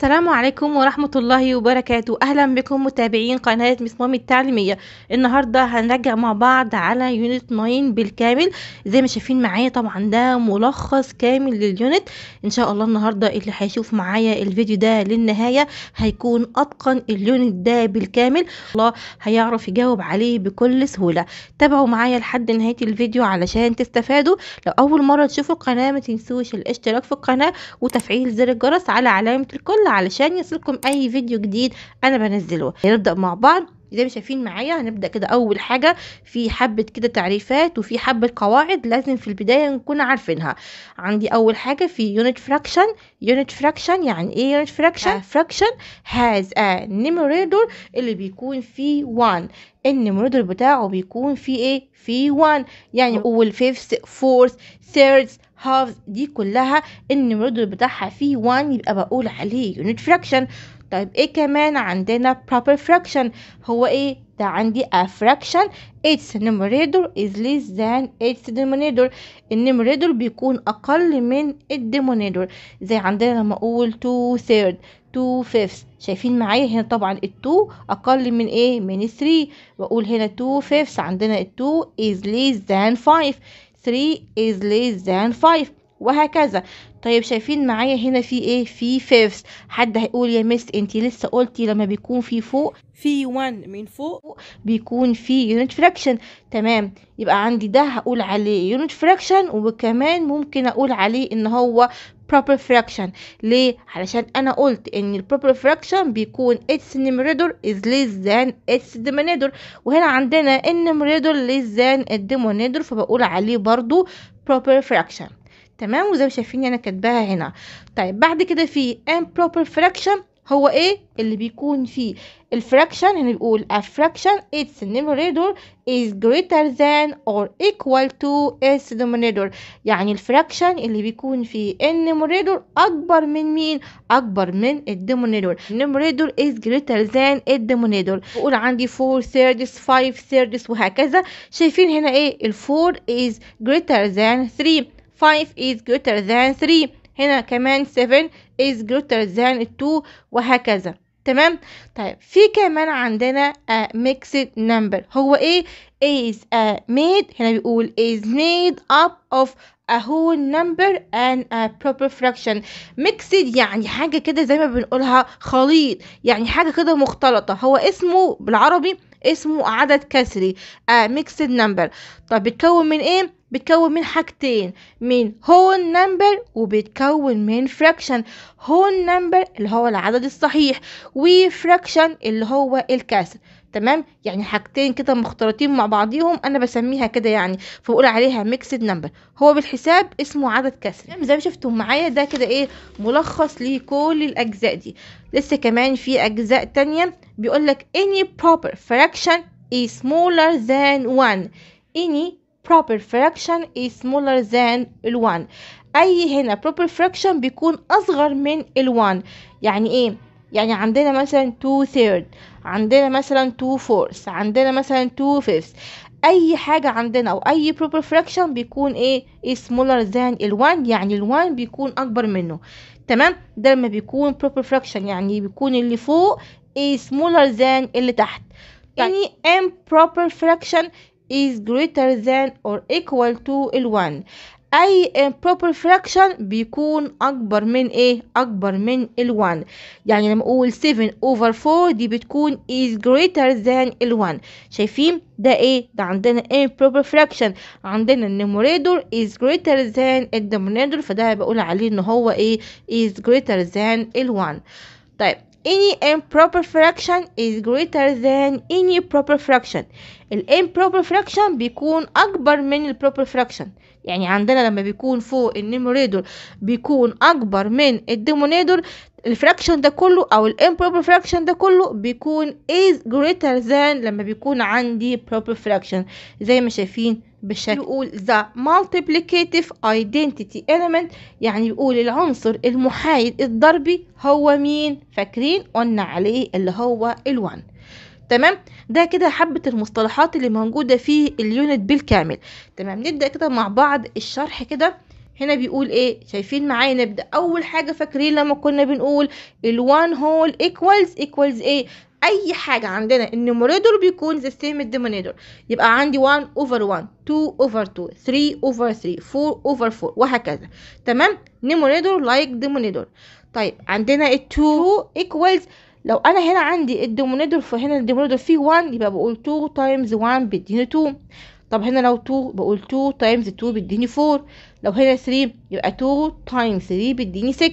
السلام عليكم ورحمة الله وبركاته أهلا بكم متابعين قناة مسمام التعليمية النهاردة هنرجع مع بعض على يونت 9 بالكامل زي ما شايفين معايا طبعا ده ملخص كامل لليونت إن شاء الله النهاردة اللي هيشوف معايا الفيديو ده للنهاية هيكون أتقن اليونت ده بالكامل الله هيعرف يجاوب عليه بكل سهولة تابعوا معايا لحد نهاية الفيديو علشان تستفادوا لو أول مرة تشوفوا القناة ما تنسوش الاشتراك في القناة وتفعيل زر الجرس على علامة الكل علشان يصلكم اي فيديو جديد انا بنزله نبدأ مع بعض زي ما شايفين معايا هنبدأ كده أول حاجة في حبة كده تعريفات وفي حبة قواعد لازم في البداية نكون عارفينها عندي أول حاجة في يونت فراكشن يونت فراكشن يعني إيه يونت فراكشن فراكشن هاز ا numerator اللي بيكون فيه 1 النمرودر بتاعه بيكون فيه ايه فيه 1 يعني اول فيفث فورث ثيرد هاف دي كلها النمرودر بتاعها فيه 1 يبقى بقول عليه يونت فراكشن طيب ايه كمان عندنا proper fraction هو ايه ده عندي a fraction its numerator is less than its denominator النمريدور بيكون اقل من الديمونيدور زي عندنا لما اقول two third two fifth شايفين معايا هنا طبعا ال اقل من ايه من ال واقول هنا two fifth عندنا التو is less than five three is less than five وهكذا طيب شايفين معايا هنا في ايه في فيفس حد هيقول يا مس انت لسه قلتي لما بيكون في فوق في 1 من فوق بيكون في يونت فراكشن تمام يبقى عندي ده هقول عليه يونت فراكشن وكمان ممكن اقول عليه ان هو proper fraction ليه علشان انا قلت ان ال proper fraction بيكون its numerator is less than its denominator وهنا عندنا النمريدور less than الديمونيدور فبقول عليه برضو proper fraction تمام وزي ما شايفين انا كاتباها هنا طيب بعد كده في improper fraction هو ايه اللي بيكون فيه الفراكشن هنا يعني بيقول a fraction its numerator is greater than or equal to its denominator يعني الفراكشن اللي بيكون فيه النيموريدور اكبر من مين اكبر من الديمونيدور النيموريدور is greater than الديمونيدور بقول عندي 4 thirds 5 thirds وهكذا شايفين هنا ايه ال 4 is greater than 3 5 is greater than 3 هنا كمان 7 is greater than 2 وهكذا تمام طيب في كمان عندنا a mixed number هو ايه is a made هنا بيقول is made up of a whole number and a proper fraction mixed يعني حاجة كده زي ما بنقولها خليط يعني حاجة كده مختلطة هو اسمه بالعربي اسمه عدد كسري a mixed number طب بيتكون من ايه بيتكون من حاجتين من whole number وبيتكون من fraction whole number اللي هو العدد الصحيح وفراكشن اللي هو الكسر تمام يعني حاجتين كده مختلطين مع بعضيهم انا بسميها كده يعني فبقول عليها ميكسد نمبر هو بالحساب اسمه عدد كسري زي ما شفتم معايا ده كده ايه ملخص لكل الاجزاء دي لسه كمان في اجزاء تانية بيقولك any proper fraction is smaller than 1 any proper fraction is smaller than ال1 اي هنا proper fraction بيكون اصغر من ال1 يعني ايه يعني عندنا مثلا 2 third عندنا مثلا 2 fourths عندنا مثلا 2 fifths اي حاجة عندنا او اي proper fraction بيكون ايه smaller than ال1 يعني ال1 بيكون اكبر منه تمام ده لما بيكون proper fraction يعني بيكون اللي فوق is smaller than اللي تحت يعني طيب. improper fraction is greater than or equal to ال1 اي improper fraction بيكون اكبر من ايه اكبر من ال1 يعني لما اقول 7 over 4 دي بتكون is greater than ال1 شايفين ده ايه ده عندنا improper fraction عندنا numerator is greater than denominator فده بقول عليه ان هو ايه is greater than ال1 طيب any improper fraction is greater than any proper fraction الامبروبر فراكشن بيكون اكبر من البروبر فراكشن يعني عندنا لما بيكون فوق النيموريدور بيكون اكبر من الديمونيدور الفراكشن ده كله او الامبروبر فراكشن ده كله بيكون is greater than لما بيكون عندي proper fraction زي ما شايفين بشكل يقول the multiplicative identity element يعني بيقول العنصر المحايد الضربي هو مين فاكرين قلنا عليه اللي هو ال1 تمام ده كده حبة المصطلحات اللي موجودة في اليونت بالكامل تمام نبدأ كده مع بعض الشرح كده هنا بيقول ايه شايفين معايا نبدأ اول حاجة فاكرين لما كنا بنقول الوان هول ايكوالز ايكوالز ايه اي حاجة عندنا النيومريدور بيكون ذا سيم الديمونيدور يبقى عندي 1 over 1 2 over 2 3 over 3 4 over 4 وهكذا تمام نيومريدور لايك ديمونيدور طيب عندنا ال 2 equals لو انا هنا عندي الدومينيتور فهنا الدومينيتور فيه 1 يبقى بقول 2 تايمز 1 بيديني 2 طب هنا لو 2 بقول 2 تايمز 2 بيديني 4 لو هنا 3 يبقى 2 تايمز 3 بيديني 6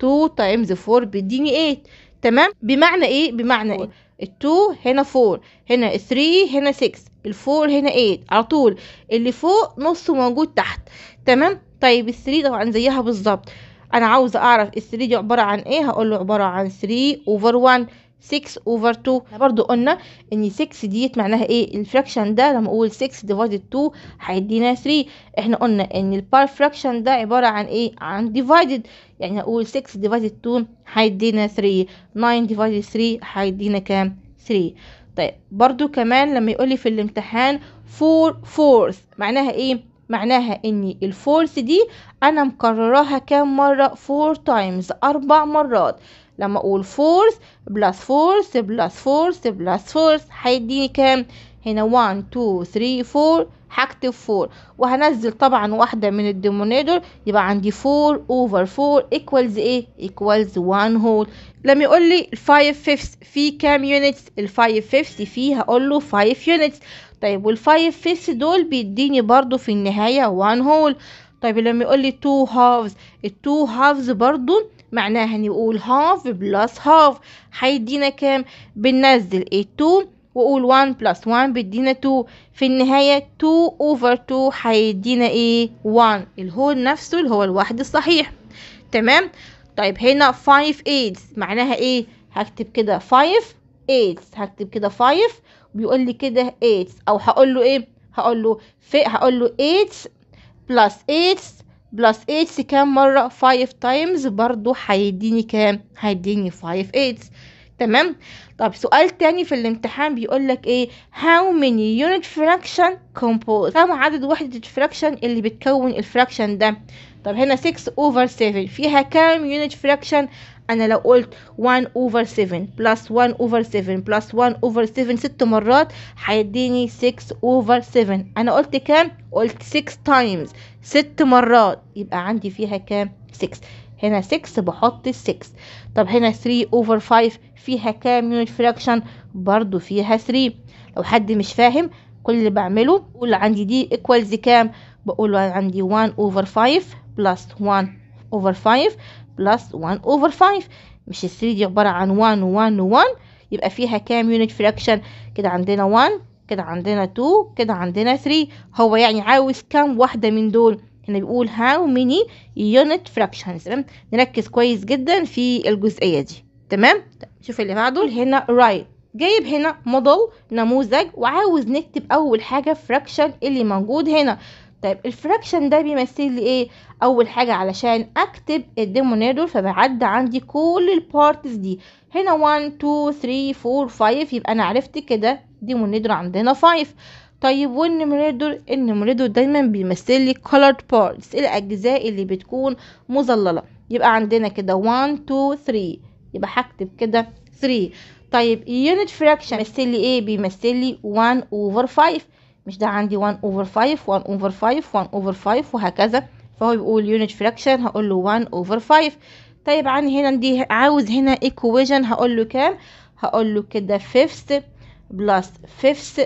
2 تايمز 4 بيديني 8 تمام بمعنى ايه بمعنى ايه ال2 هنا 4 هنا 3 هنا 6 ال4 هنا 8 على طول اللي فوق نصه موجود تحت تمام طيب ال3 طبعا زيها بالظبط انا عاوزه اعرف ال 3 دي عباره عن ايه هقول له عباره عن 3 اوفر 1 6 اوفر 2 احنا برضو قلنا ان 6 ديت معناها ايه الفراكشن ده لما اقول 6 ديفايدد 2 هيدينا 3 احنا قلنا ان البار فراكشن ده عباره عن ايه عن ديفايدد يعني هقول 6 ديفايدد 2 هيدينا 3 9 ديفايدد 3 هيدينا كام 3 طيب برضو كمان لما يقول لي في الامتحان 4 فور فورث معناها ايه معناها ان الفورث دي انا مكرراها كام مرة فور تايمز اربع مرات لما اقول فورث بلس فورث بلس فورث بلس فورث هيديني كام هنا 1 2 3 4 هكتب 4 وهنزل طبعا واحدة من الديمونيدور يبقى عندي 4 اوفر 4 ايكوالز ايه ايكوالز 1 هول لما يقول لي 5 فيفث في كام يونتس ال 5 فيفث فيه هقول له 5 يونتس طيب وال 5 فيفث دول بيديني برضو في النهاية one هول طيب لما يقول لي 2 هافز ال 2 هافز برضو معناها نقول هاف بلس هاف هيدينا كام بننزل ال two وقول 1 بلس 1 بيدينا 2 في النهاية 2 over 2 هيدينا ايه 1 الهول نفسه اللي هو الواحد الصحيح تمام طيب هنا 5 ايدز معناها ايه هكتب كده 5 ايدز هكتب كده 5 بيقول لي كده ايدز او هقول له ايه هقول له في هقول له ايدز بلس ايدز بلس ايدز كام مرة 5 تايمز برضو هيديني كام هيديني 5 ايدز تمام طب سؤال تاني في الامتحان بيقول لك ايه هاو ميني يونت فراكشن كومبوز كم عدد وحدة الفراكشن اللي بتكون الفراكشن ده طب هنا 6 over 7 فيها كام يونت فراكشن انا لو قلت 1 over 7 plus 1 over 7 plus 1 over 7 ست مرات هيديني 6 over 7 انا قلت كام قلت 6 times ست مرات يبقى عندي فيها كام 6 هنا 6 بحط 6 طب هنا 3 over 5 فيها كام يونت فراكشن برضو فيها 3 لو حد مش فاهم كل اللي بعمله بقول عندي دي ايكوالز كام بقول عندي 1 over 5 بلس 1 اوفر 5 بلس 1 اوفر 5 مش ال 3 دي عبارة عن 1 و1 و1 يبقى فيها كام يونت فراكشن كده عندنا 1 كده عندنا 2 كده عندنا 3 هو يعني عاوز كام واحدة من دول هنا بيقول هاو ميني يونت فراكشنز تمام نركز كويس جدا في الجزئية دي تمام شوف اللي بعده هنا رايت جايب هنا موديل نموذج وعاوز نكتب اول حاجه فراكشن اللي موجود هنا طيب الفراكشن ده بيمثل لي ايه اول حاجه علشان اكتب الديمونيدور فبعد عندي كل البارتس دي هنا 1 2 3 4 5 يبقى انا عرفت كده ديمونيدور عندنا 5 طيب والنمريدور النمريدور دايما بيمثل لي colored parts الاجزاء اللي بتكون مظلله يبقى عندنا كده 1 2 3 يبقى هكتب كده 3 طيب unit fraction بيمثل لي ايه بيمثل لي 1 over 5 مش ده عندي 1 over 5 1 over 5 1 over 5 وهكذا فهو بيقول unit fraction هقول له 1 over 5 طيب عن هنا دي عاوز هنا equation هقول له كام هقول له كده fifth plus fifth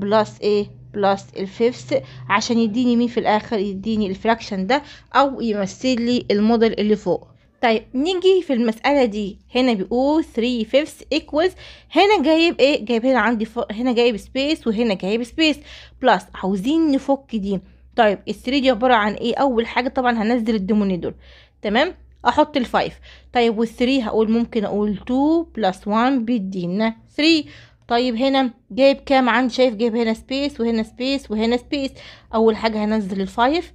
plus ايه بلس الفيفث عشان يديني مين في الاخر يديني الفراكشن ده او يمثل لي الموديل اللي فوق طيب نيجي في المسألة دي هنا بيقول 3 fifths equals هنا جايب ايه جايب هنا عندي ف... هنا جايب space وهنا جايب space plus عاوزين نفك دي طيب الثري دي عبارة عن ايه اول حاجة طبعا هنزل الديمونيدور تمام احط الفايف طيب والثري هقول ممكن اقول 2 بلس 1 بيدينا 3 طيب هنا جايب كام عندي شايف جايب هنا space وهنا space وهنا space اول حاجة هنزل الفايف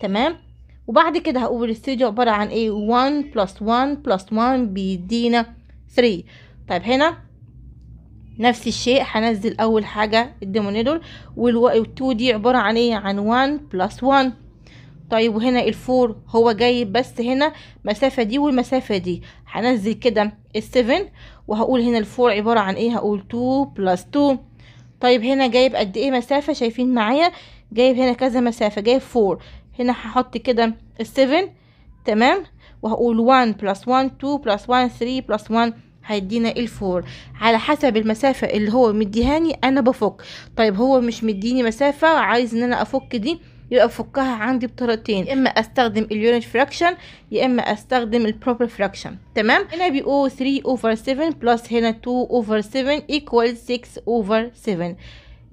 تمام وبعد كده هقول الثيودي عبارة عن ايه 1 بلس 1 بلس 1 بيدينا 3 طيب هنا نفس الشيء هنزل اول حاجة الديمونيدور 2 دي عبارة عن ايه عن 1 بلس 1 طيب وهنا الفور هو جايب بس هنا مسافة دي والمسافة دي هنزل كده السفن وهقول هنا الفور عبارة عن ايه هقول 2 بلس 2 طيب هنا جايب قد ايه مسافة شايفين معايا جايب هنا كذا مسافة جايب 4 هنا هحط كده السفن تمام وهقول 1 بلس 1 2 بلس 1 3 بلس 1 هيدينا الفور على حسب المسافة اللي هو مديهاني انا بفك طيب هو مش مديني مسافة عايز ان انا افك دي يبقى افكها عندي بطريقتين يا اما استخدم اليونت فراكشن يا اما استخدم البروبر فراكشن تمام هنا بيقول 3 اوفر 7 بلس هنا 2 اوفر 7 ايكوال 6 اوفر 7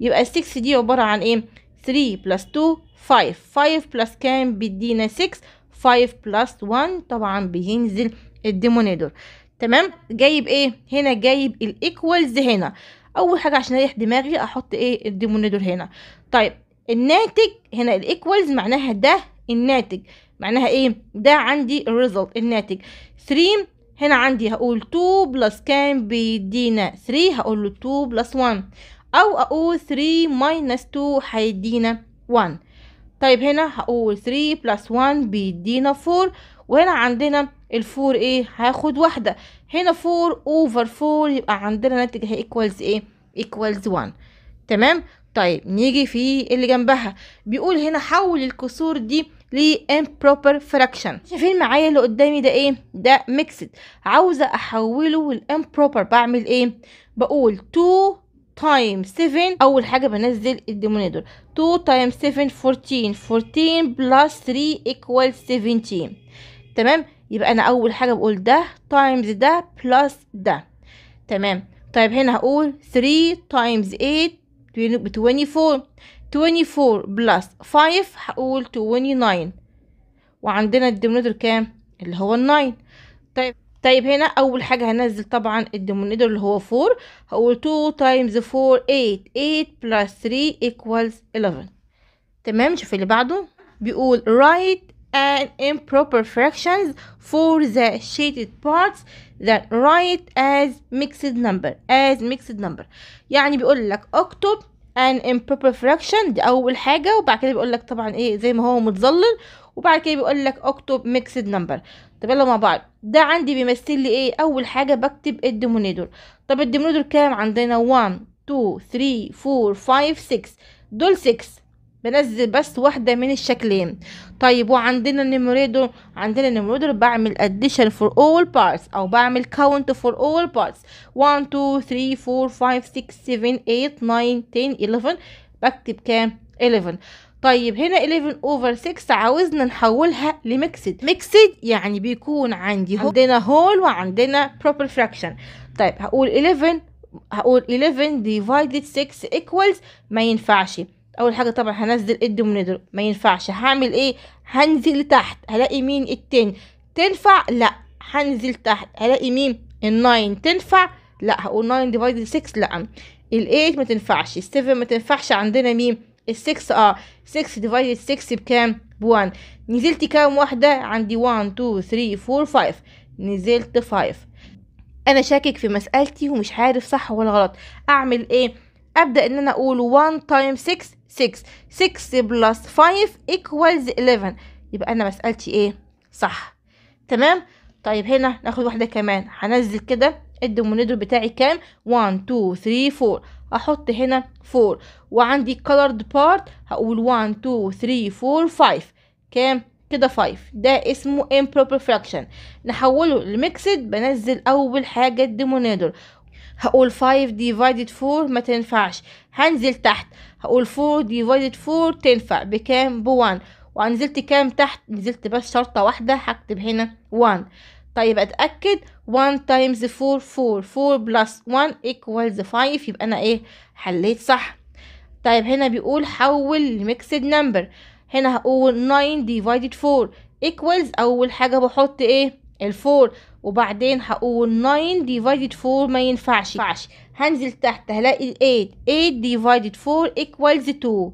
يبقى 6 دي عبارة عن ايه 3 بلس 2 5 5 بلس كام بيدينا 6 5 بلس 1 طبعا بينزل الديمونيدور تمام جايب ايه هنا جايب الايكوالز هنا اول حاجه عشان اريح دماغي احط ايه الديمونيدور هنا طيب الناتج هنا الايكوالز معناها ده الناتج معناها ايه ده عندي الريزلت الناتج 3 هنا عندي هقول 2 بلس كام بيدينا 3 هقول له 2 بلس 1 او اقول 3 ماينس 2 هيدينا 1 طيب هنا هقول 3 بلس 1 بيدينا 4 وهنا عندنا الفور ايه هاخد واحدة هنا 4 اوفر 4 يبقى عندنا ناتج هي ايكوالز ايه ايكوالز 1 تمام طيب نيجي في اللي جنبها بيقول هنا حول الكسور دي ل improper fraction شايفين معايا اللي قدامي ده ايه ده mixed عاوزه احوله improper بعمل ايه بقول 2 تايم 7 اول حاجه بنزل الديمونيدور 2 تايم 7 14 14 بلس 3 ايكوال 17 تمام يبقى انا اول حاجه بقول ده تايمز ده بلس ده تمام طيب هنا هقول 3 تايمز 8 24 24 بلس 5 هقول 29 وعندنا الديمونيدور كام اللي هو ال 9 طيب طيب هنا اول حاجه هنزل طبعا الديمونيتور اللي هو 4 هقول 2 تايمز 4 8 8 بلس 3 ايكوالز 11 تمام شوف اللي بعده بيقول write an improper fractions for the shaded parts that write as mixed number as mixed number يعني بيقول لك اكتب an improper fraction دي اول حاجه وبعد كده بيقول لك طبعا ايه زي ما هو متظلل وبعد كده بيقول لك اكتب mixed number طب يلا مع بعض ده عندي بيمثل لي ايه اول حاجه بكتب الديمونيدور طب الديمونيدور كام عندنا 1 2 3 4 5 6 دول 6 بنزل بس واحده من الشكلين طيب وعندنا النيموريدور عندنا النيموريدور بعمل اديشن فور اول بارتس او بعمل كاونت فور اول بارتس 1 2 3 4 5 6 7 8 9 10 11 بكتب كام 11 طيب هنا 11 اوفر 6 عاوزنا نحولها لميكسد ميكسد يعني بيكون عندي عندنا هول وعندنا proper fraction طيب هقول 11 هقول 11 divided 6 equals ما ينفعش اول حاجه طبعا هنزل الدومينيتور ما ينفعش هعمل ايه هنزل تحت هلاقي مين التن تنفع لا هنزل تحت هلاقي مين الناين تنفع لا هقول 9 ديفايد 6 لا ال8 ما تنفعش 7 ما تنفعش عندنا مين ال 6 اه 6 ديفايدد 6 بكام ب1 نزلت كام واحدة عندي 1 2 3 4 5 نزلت 5 انا شاكك في مسألتي ومش عارف صح ولا غلط اعمل ايه ابدا ان انا اقول 1 تايم 6 6 6 بلس 5 equals 11 يبقى انا مسألتي ايه صح تمام طيب هنا ناخد واحدة كمان هنزل كده الدومينيتور بتاعي كام 1 2 3 4 احط هنا 4 وعندي colored part هقول 1 2 3 4 5 كام كده 5 ده اسمه improper fraction نحوله لميكسد بنزل اول حاجه الديمونيتور هقول 5 divided 4 ما تنفعش هنزل تحت هقول 4 divided 4 تنفع بكام ب 1 ونزلت كام تحت نزلت بس شرطه واحده هكتب هنا 1 طيب اتاكد 1 times 4 4 4 plus 1 equals 5 يبقى انا ايه حليت صح طيب هنا بيقول حول لميكسد نمبر هنا هقول 9 divided 4 equals اول حاجه بحط ايه الفور وبعدين هقول 9 divided 4 ما ينفعش هنزل تحت هلاقي 8 8 divided 4 equals 2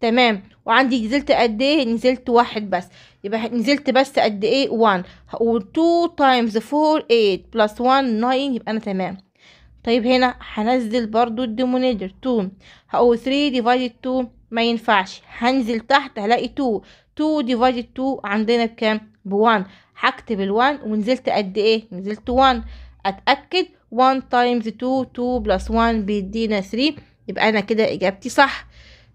تمام وعندي نزلت قد ايه نزلت واحد بس يبقى نزلت بس قد ايه 1 و 2 تايمز 4 8 بلس 1 9 يبقى انا تمام طيب هنا هنزل برضو الديمونيتر 2 هقول 3 ديفايدد 2 ما ينفعش هنزل تحت هلاقي 2 2 ديفايدد 2 عندنا بكام ب 1 هكتب ال 1 ونزلت قد ايه نزلت 1 اتاكد 1 تايمز 2 2 بلس 1 بيدينا 3 يبقى انا كده اجابتي صح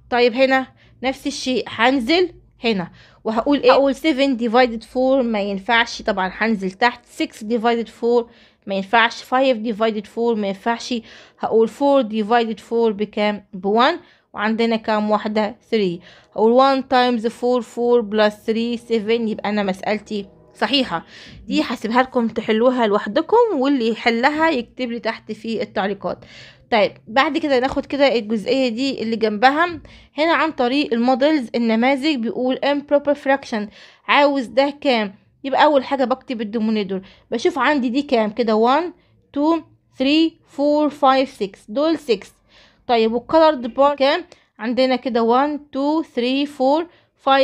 طيب هنا نفس الشيء هنزل هنا وهقول ايه اقول 7 ديفايدد 4 ما ينفعش طبعا هنزل تحت 6 ديفايدد 4 ما ينفعش 5 ديفايدد 4 ما ينفعش هقول 4 ديفايدد 4 بكام ب 1 وعندنا كام واحدة 3 هقول 1 تايمز 4 4 بلس 3 7 يبقى انا مسألتي صحيحة دي هسيبها لكم تحلوها لوحدكم واللي يحلها يكتب لي تحت في التعليقات طيب بعد كده ناخد كده الجزئية دي اللي جنبها هنا عن طريق المودلز النماذج بيقول improper fraction عاوز ده كام يبقى اول حاجة بكتب الدومينيتور بشوف عندي دي كام كده 1 2 3 4 5 6 دول 6 طيب والكولرد بار كام عندنا كده 1 2 3 4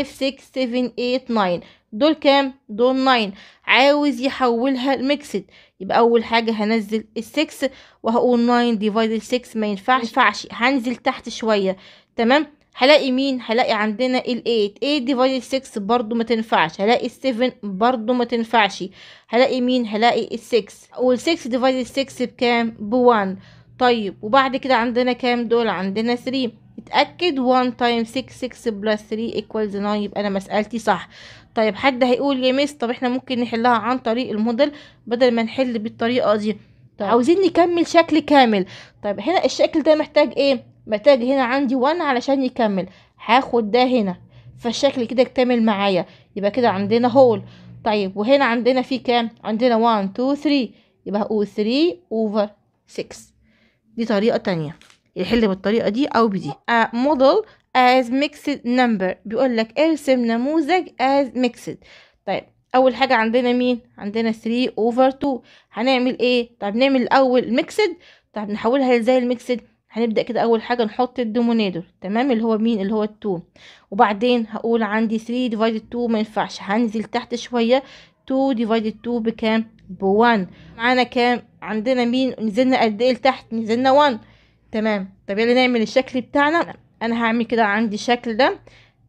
5 6 7 8 9 دول كام دول 9 عاوز يحولها لميكسد يبقى اول حاجه هنزل ال6 وهقول 9 ديفايد ال6 ما ينفعش ينفعش هنزل تحت شويه تمام هلاقي مين هلاقي عندنا ال8 8 ديفايد 6 برضو ما تنفعش هلاقي ال7 برضو ما تنفعش هلاقي مين هلاقي ال6 وال6 ديفايد 6 بكام ب1 طيب وبعد كده عندنا كام دول عندنا 3 اتاكد 1 تايم 6 6 بلس 3 ايكوالز 9 يبقى انا مسالتي صح طيب حد هيقول يا ميس طب احنا ممكن نحلها عن طريق الموديل بدل ما نحل بالطريقه دي طيب. عاوزين نكمل شكل كامل طيب هنا الشكل ده محتاج ايه محتاج هنا عندي 1 علشان يكمل هاخد ده هنا فالشكل كده اكتمل معايا يبقى كده عندنا هول طيب وهنا عندنا في كام عندنا 1 2 3 يبقى هقول 3 اوفر 6 دي طريقه تانية يحل بالطريقه دي او بدي موديل آه، as mixed number بيقول لك ارسم نموذج as mixed طيب اول حاجة عندنا مين عندنا 3 over 2 هنعمل ايه طب نعمل الاول mixed طب نحولها لزي الميكسد هنبدأ كده أول حاجة نحط الدوميناتور تمام اللي هو مين اللي هو 2 وبعدين هقول عندي 3 divided 2 ما ينفعش هنزل تحت شوية 2 divided 2 بكام ب 1 معانا كام عندنا مين نزلنا قد ايه لتحت نزلنا 1 تمام طب يلا نعمل الشكل بتاعنا انا هعمل كده عندي الشكل ده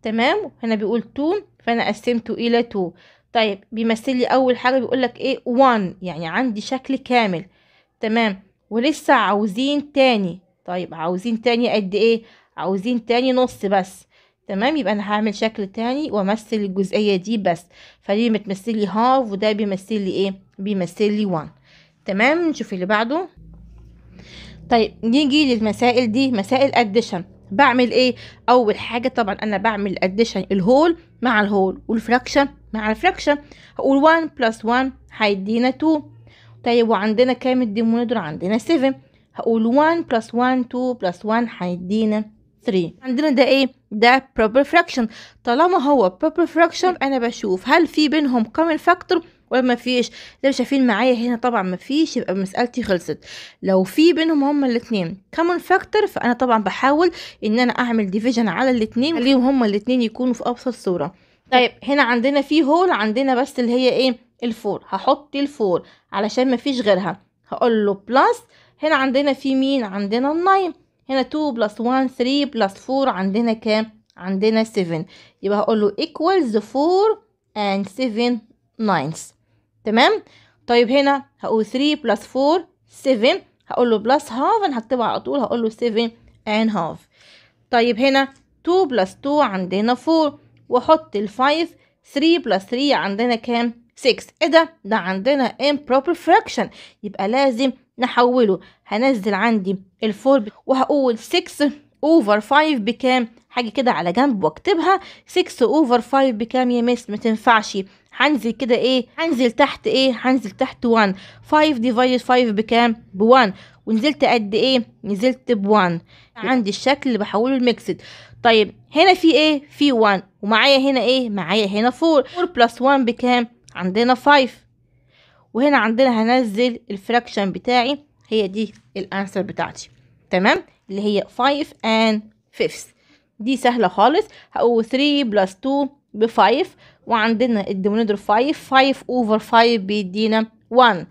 تمام هنا بيقول 2 فانا قسمته الى 2 طيب بيمثل لي اول حاجه بيقول لك ايه 1 يعني عندي شكل كامل تمام ولسه عاوزين تاني طيب عاوزين تاني قد ايه عاوزين تاني نص بس تمام يبقى انا هعمل شكل تاني وامثل الجزئيه دي بس فدي بتمثل لي هاف وده بيمثل لي ايه بيمثل لي 1 تمام نشوف اللي بعده طيب نيجي للمسائل دي مسائل اديشن بعمل ايه اول حاجه طبعا انا بعمل الاديشن الهول مع الهول والفراكشن مع الفراكشن هقول 1 بلس 1 هيدينا 2 طيب وعندنا كام الديمونيتور عندنا 7 هقول 1 بلس 1 2 بلس 1 هيدينا 3 عندنا ده ايه ده proper fraction طالما هو proper fraction انا بشوف هل في بينهم common factor ما فيش لو شايفين معايا هنا طبعا ما فيش يبقى مسألتي خلصت لو في بينهم هما الاثنين كومن فاكتور فانا طبعا بحاول ان انا اعمل ديفيجن على الاثنين خليهم هما الاثنين يكونوا في ابسط صورة طيب هنا عندنا في هول عندنا بس اللي هي ايه الفور هحط الفور علشان ما فيش غيرها هقول له بلس هنا عندنا في مين عندنا الناين هنا 2 بلس 1 3 بلس 4 عندنا كام عندنا 7 يبقى هقول له equals 4 and 7 9 تمام طيب هنا هقول 3 بلس 4 7 هقول له بلس هاف انا هكتبه على طول هقول له 7 and half طيب هنا 2 بلس 2 عندنا 4 واحط ال 5 3 بلس 3 عندنا كام 6 ايه ده ده عندنا improper fraction يبقى لازم نحوله هنزل عندي ال 4 وهقول 6 over 5 بكام حاجة كده على جنب واكتبها 6 اوفر 5 بكام يا مس تنفعش هنزل كده ايه هنزل تحت ايه هنزل تحت 1 5 ديفايد 5 بكام ب 1 ونزلت قد ايه نزلت ب 1 عندي الشكل اللي بحوله لميكسد طيب هنا في ايه في 1 ومعايا هنا ايه معايا هنا 4 4 بلس 1 بكام عندنا 5 وهنا عندنا هنزل الفراكشن بتاعي هي دي الانسر بتاعتي تمام اللي هي 5 and 5 دي سهلة خالص هقول 3 بلس 2 ب 5 وعندنا الديمونيتور 5 5 اوفر 5 بيدينا 1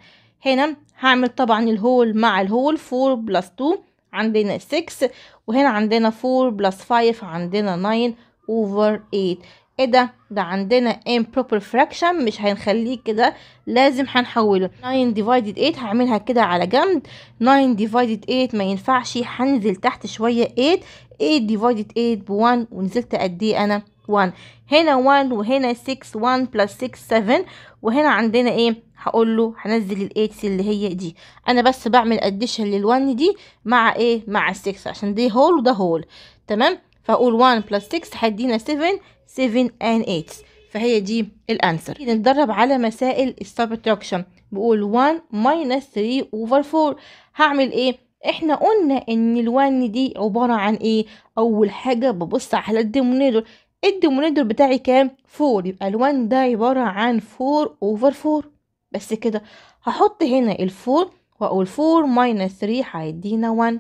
هنا هعمل طبعا الهول مع الهول 4 بلس 2 عندنا 6 وهنا عندنا 4 بلس 5 عندنا 9 اوفر 8 ايه ده ده عندنا improper fraction مش هنخليه كده لازم هنحوله 9 divided 8 هعملها كده على جنب 9 divided 8 ما ينفعش هنزل تحت شويه 8 8 divided 8 ب 1 ونزلت قد ايه انا 1 هنا 1 وهنا 6 1 بلس 6 7 وهنا عندنا ايه هقول له هنزل الايتس اللي هي دي انا بس بعمل اديشن لل1 دي مع ايه مع ال6 عشان دي هول وده هول تمام فاقول 1 بلس 6 هيدينا 7 7 and 8 فهي دي الانسر إيه، نتدرب على مسائل السبتراكشن بقول 1 minus 3 over 4 هعمل ايه احنا قلنا ان الون دي عبارة عن ايه اول حاجة ببص على الديمونيدور الديمونيدور بتاعي كام فور يبقى الون ده عبارة عن فور اوفر فور بس كده هحط هنا الفور واقول فور ماينس ثري هيدينا ون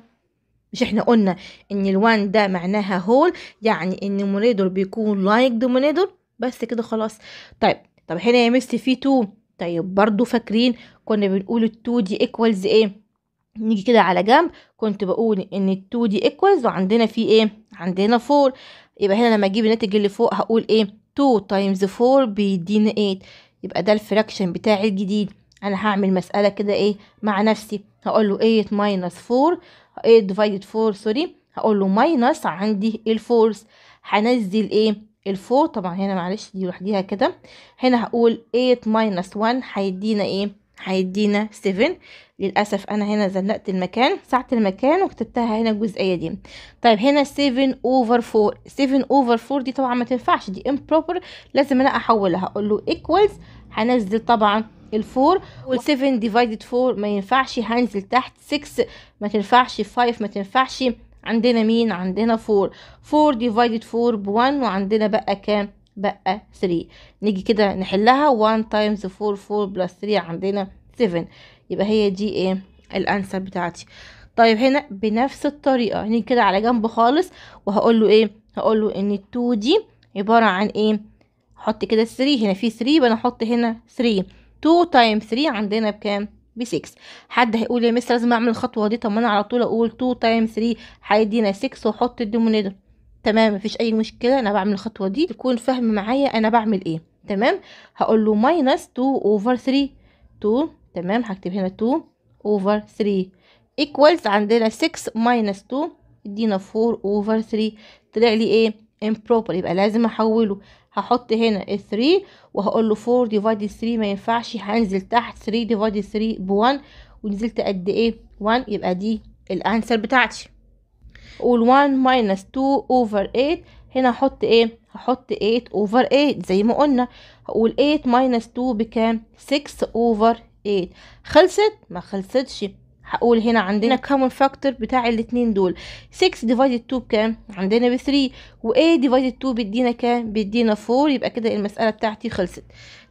مش احنا قلنا ان الون ده معناها هول يعني ان مونيدور بيكون لايك دومينيدور بس كده خلاص طيب طب هنا يا مستي في تو طيب برضو فاكرين كنا بنقول التو دي ايكوالز ايه نيجي كده على جنب كنت بقول ان ال 2 دي ايكوالز وعندنا في ايه عندنا 4 يبقى هنا لما اجيب الناتج اللي فوق هقول ايه 2 تايمز 4 بيدينا 8 يبقى ده الفراكشن بتاعي الجديد انا هعمل مساله كده ايه مع نفسي هقول له 8 ماينص 4 8 ديفايدد 4 سوري هقول له ماينص عندي الفورس هنزل ايه الفور طبعا هنا معلش دي لوحديها كده هنا هقول 8 ماينص 1 هيدينا ايه هيدينا 7 للاسف انا هنا زنقت المكان ساعه المكان وكتبتها هنا الجزئيه دي طيب هنا 7 اوفر 4 7 اوفر 4 دي طبعا ما تنفعش دي امبروبر لازم انا احولها اقول له ايكوالز هنزل طبعا ال4 وال7 ديفايدد 4 ما ينفعش هنزل تحت 6 ما تنفعش 5 ما تنفعش عندنا مين عندنا 4 4 ديفايدد 4 ب1 وعندنا بقى كام بقى 3 نيجي كده نحلها 1 تايمز 4 4 بلس 3 عندنا 7 يبقى هي دي ايه الانسر بتاعتي طيب هنا بنفس الطريقه هنيجي كده على جنب خالص وهقول له ايه هقول له ان 2 دي عباره عن ايه احط كده 3 هنا في 3 يبقى انا احط هنا 3 2 تايم 3 عندنا بكام ب 6 حد هيقول يا مستر لازم اعمل الخطوه دي طب ما انا على طول اقول 2 تايم 3 هيدينا 6 واحط الديمونيتور تمام مفيش اي مشكله انا بعمل الخطوه دي يكون فاهم معايا انا بعمل ايه تمام هقول له ماينس 2 اوفر 3 2 تمام هكتب هنا 2 اوفر 3 ايكوالز عندنا 6 ماينس 2 يدينا 4 اوفر 3 طلع لي ايه improper يبقى لازم احوله هحط هنا 3 وهقول له 4 ديفايد 3 ما ينفعش هنزل تحت 3 ديفايد 3 ب 1 ونزلت قد ايه 1 يبقى دي الانسر بتاعتي قول 1 minus 2 over 8 هنا هحط ايه هحط 8 over 8 زي ما قلنا هقول 8 minus 2 بكام 6 over 8 خلصت ما خلصتش هقول هنا عندنا كومن فاكتور بتاع الاتنين دول 6 ديفايدد 2 بكام عندنا ب 3 و8 ديفايدد 2 بيدينا كام بيدينا 4 يبقى كده المساله بتاعتي خلصت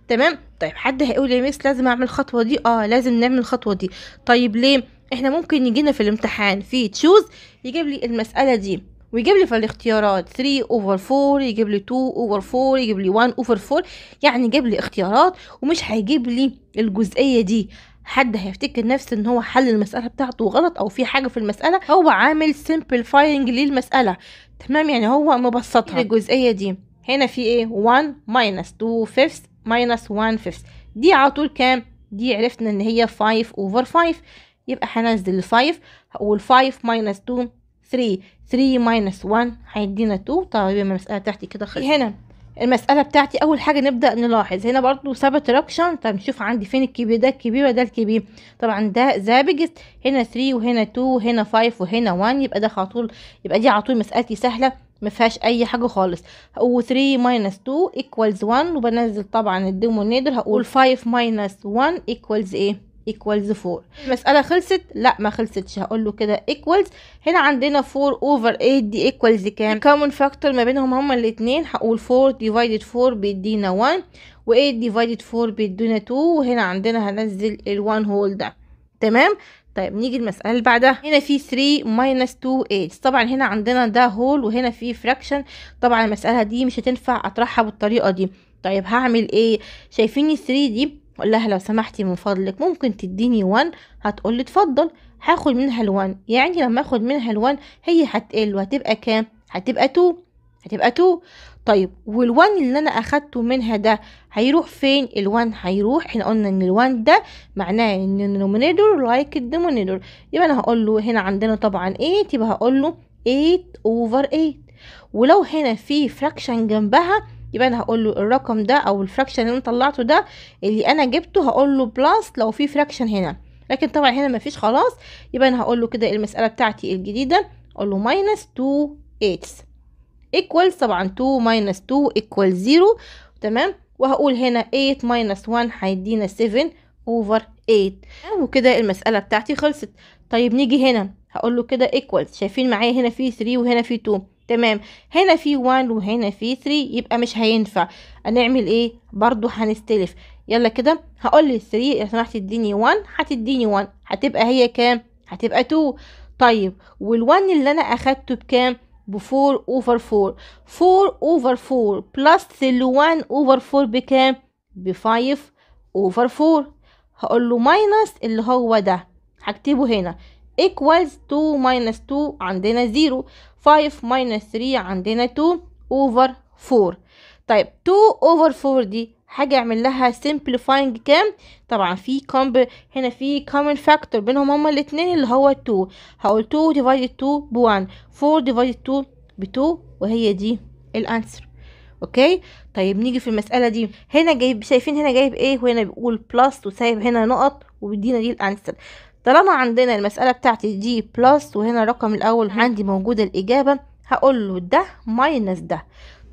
تمام طيب حد هيقول يا ميس لازم اعمل الخطوه دي اه لازم نعمل الخطوه دي طيب ليه احنا ممكن يجينا في الامتحان في تشوز يجيب لي المساله دي ويجيب لي في الاختيارات 3 اوفر 4 يجيب لي 2 اوفر 4 يجيب لي 1 اوفر 4 يعني يجيب لي اختيارات ومش هيجيب لي الجزئيه دي حد هيفتكر نفسه ان هو حل المساله بتاعته غلط او في حاجه في المساله هو عامل سمبلفاينج للمساله تمام يعني هو مبسطها إيه الجزئيه دي هنا في ايه 1 ماينس 2 فيفث ماينس 1 فيفث دي على طول كام دي عرفنا ان هي 5 اوفر 5 يبقى هنزل ل 5 هقول 5 ماينس 2 3 3 ماينس 1 هيدينا 2 طيب المسألة بتاعتي كده خلصت هنا المسألة بتاعتي أول حاجة نبدأ نلاحظ هنا برضو سبتراكشن طب نشوف عندي فين الكبير ده الكبير وده الكبير طبعا ده ذا بيجست هنا 3 وهنا 2 وهنا 5 وهنا 1 يبقى ده على طول يبقى دي على طول مسألتي سهلة ما فيهاش أي حاجة خالص هقول 3 ماينس 2 ايكوالز 1 وبنزل طبعا الديمونيدر هقول 5 ماينس 1 ايكوالز ايه equals 4 المسألة خلصت لا ما خلصتش هقول له كده equals هنا عندنا 4 over 8 دي equals كام common factor ما بينهم هما الاتنين هقول 4 divided 4 بيدينا 1 و 8 divided 4 بيدونا 2 وهنا عندنا هنزل ال 1 هول ده تمام طيب نيجي المسألة اللي بعدها هنا في 3 minus 2 8 طبعا هنا عندنا ده هول وهنا في fraction طبعا المسألة دي مش هتنفع اطرحها بالطريقة دي طيب هعمل ايه شايفين 3 دي اقول لها لو سمحتي من فضلك ممكن تديني 1 هتقول لي اتفضل هاخد منها ال1 يعني لما اخد منها ال1 هي هتقل وهتبقى كام هتبقى 2 هتبقى 2 طيب وال1 اللي انا اخدته منها ده هيروح فين ال1 هيروح احنا قلنا ان ال1 ده معناه ان النومينيتور لايك الديمونيتور يبقى انا هقول له هنا عندنا طبعا 8 يبقى هقول له 8 اوفر 8 ولو هنا في فراكشن جنبها يبقى انا هقول له الرقم ده او الفراكشن اللي انا طلعته ده اللي انا جبته هقول له بلس لو في فراكشن هنا لكن طبعا هنا مفيش خلاص يبقى انا هقول له كده المساله بتاعتي الجديده اقول له ماينس 2 اكس ايكوال طبعا 2 ماينس 2 ايكوال 0 تمام وهقول هنا 8 ماينس 1 هيدينا 7 اوفر 8 وكده المساله بتاعتي خلصت طيب نيجي هنا هقول له كده ايكوال شايفين معايا هنا في 3 وهنا في 2 تمام هنا في 1 وهنا في 3 يبقى مش هينفع هنعمل ايه برضو هنستلف يلا كده هقول لي 3 لو سمحت اديني 1 هتديني 1 هتبقى هي كام هتبقى 2 طيب وال1 اللي انا اخدته بكام ب 4 اوفر 4 4 اوفر 4 بلس ال 1 اوفر 4 بكام ب 5 اوفر 4 هقول له ماينس اللي هو ده هكتبه هنا equals 2 minus 2 عندنا 0 5 minus 3 عندنا 2 over 4 طيب 2 over 4 دي حاجة اعمل لها simplifying كام طبعا في كومب هنا في common factor بينهم هما الاثنين اللي هو 2 هقول 2 divided 2 ب 1 4 divided 2 ب 2 وهي دي الانسر اوكي طيب نيجي في المسألة دي هنا جايب شايفين هنا جايب ايه وهنا بيقول بلس وسايب هنا نقط وبيدينا دي الانسر طالما عندنا المسألة بتاعتي دي بلس وهنا الرقم الأول عندي موجودة الإجابة هقول له ده ماينس ده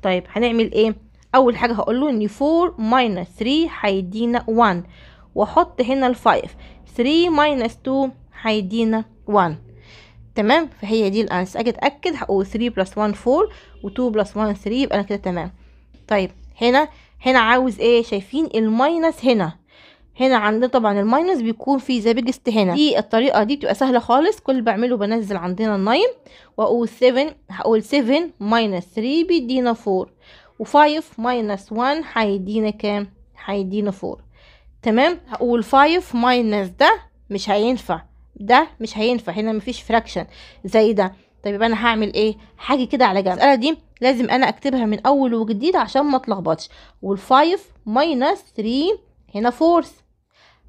طيب هنعمل إيه؟ أول حاجة هقول له إن 4 ماينس 3 هيدينا 1 وأحط هنا الـ 5 3 ماينس 2 هيدينا 1 تمام فهي دي الأنس أجي أتأكد هقول 3 بلس 1 4 و2 بلس 1 3 يبقى أنا كده تمام طيب هنا هنا عاوز إيه؟ شايفين الماينس هنا هنا عندنا طبعا الماينس بيكون في زي بيجست هنا دي الطريقه دي بتبقى سهله خالص كل اللي بعمله بنزل عندنا ال9 واقول 7 هقول 7 ماينس 3 بيدينا 4 و5 ماينس 1 هيدينا كام هيدينا 4 تمام هقول 5 ماينس ده مش هينفع ده مش هينفع هنا مفيش فراكشن زي ده طيب يبقى انا هعمل ايه حاجه كده على جنب المساله دي لازم انا اكتبها من اول وجديد عشان ما اتلخبطش وال5 ماينس 3 هنا فورث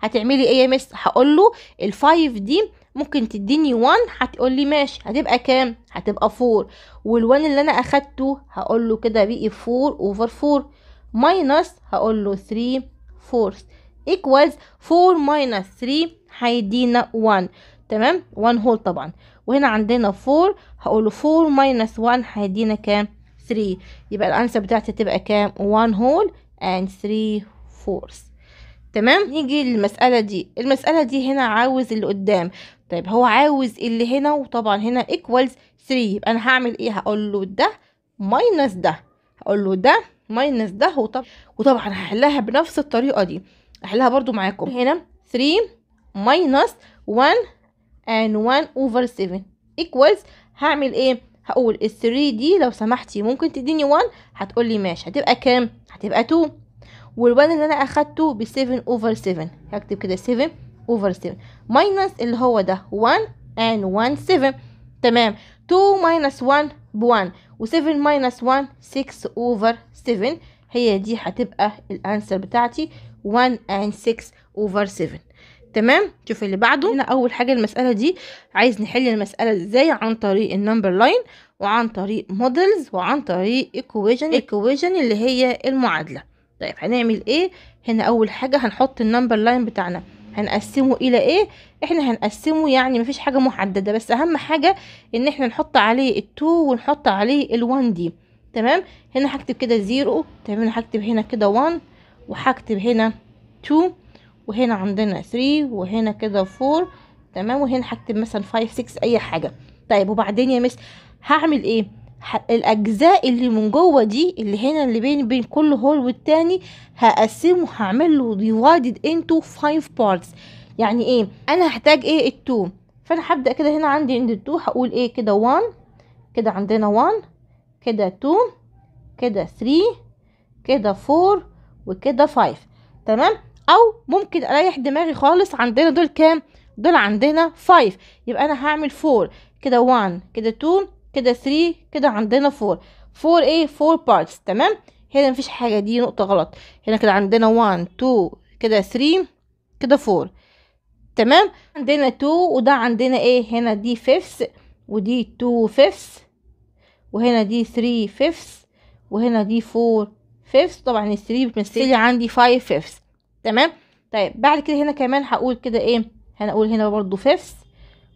هتعملي ايه يا مس هقول له الفايف دي ممكن تديني 1 هتقول لي ماشي هتبقى كام هتبقى 4 وال1 اللي انا اخدته هقول له كده بقي 4 اوفر 4 ماينس هقول له 3 4 ايكوالز 4 ماينس 3 هيدينا 1 تمام 1 هول طبعا وهنا عندنا 4 هقول له 4 ماينس 1 هيدينا كام 3 يبقى الانسر بتاعتي تبقى كام 1 هول اند 3 4 تمام نيجي للمسألة دي المسألة دي هنا عاوز اللي قدام طيب هو عاوز اللي هنا وطبعا هنا equals 3 يبقى انا هعمل ايه هقول له ده ماينس ده هقول له ده ماينس ده وطبعا, وطبعا هحلها بنفس الطريقة دي احلها برضو معاكم هنا 3 ماينس 1 and 1 over 7 equals هعمل ايه هقول ال 3 دي لو سمحتي ممكن تديني 1 هتقولي ماشي هتبقى كام هتبقى 2 والوان اللي انا اخدته ب 7 اوفر 7 هكتب كده 7 اوفر 7 ماينس اللي هو ده 1 and 1 7 تمام 2 ماينس 1 ب 1 و7 ماينس 1 6 اوفر 7 هي دي هتبقى الانسر بتاعتي 1 and 6 اوفر 7 تمام شوف اللي بعده هنا اول حاجه المساله دي عايز نحل المساله ازاي عن طريق النمبر لاين وعن طريق مودلز وعن طريق ايكويجن ايكويجن اللي هي المعادله طيب هنعمل ايه هنا اول حاجه هنحط النمبر لاين بتاعنا هنقسمه الى ايه احنا هنقسمه يعني مفيش حاجه محدده بس اهم حاجه ان احنا نحط عليه ال2 ونحط عليه ال1 دي تمام هنا هكتب كده زيرو تمام انا هكتب هنا كده 1 وهكتب هنا 2 وهنا عندنا 3 وهنا كده 4 تمام وهنا هكتب مثلا 5 6 اي حاجه طيب وبعدين يا مس هعمل ايه الاجزاء اللي من جوه دي اللي هنا اللي بين بين كل هول والتاني هقسمه هعمل له ديفايدد انتو five بارتس يعني ايه انا هحتاج ايه التو فانا هبدا كده هنا عندي عند التو هقول ايه كده 1 كده عندنا 1 كده 2 كده 3 كده 4 وكده 5 تمام او ممكن اريح دماغي خالص عندنا دول كام دول عندنا 5 يبقى انا هعمل 4 كده 1 كده 2 كده 3 كده عندنا 4 4 ايه 4 بارتس تمام هنا مفيش حاجه دي نقطه غلط هنا كده عندنا 1 2 كده 3 كده 4 تمام عندنا 2 وده عندنا ايه هنا دي فيفس ودي 2 فيفس وهنا دي 3 فيفس وهنا دي 4 فيفس طبعا ال 3 بتمثلي عندي 5 فيفس تمام طيب بعد كده هنا كمان هقول كده ايه هنقول هنا برضو فيفس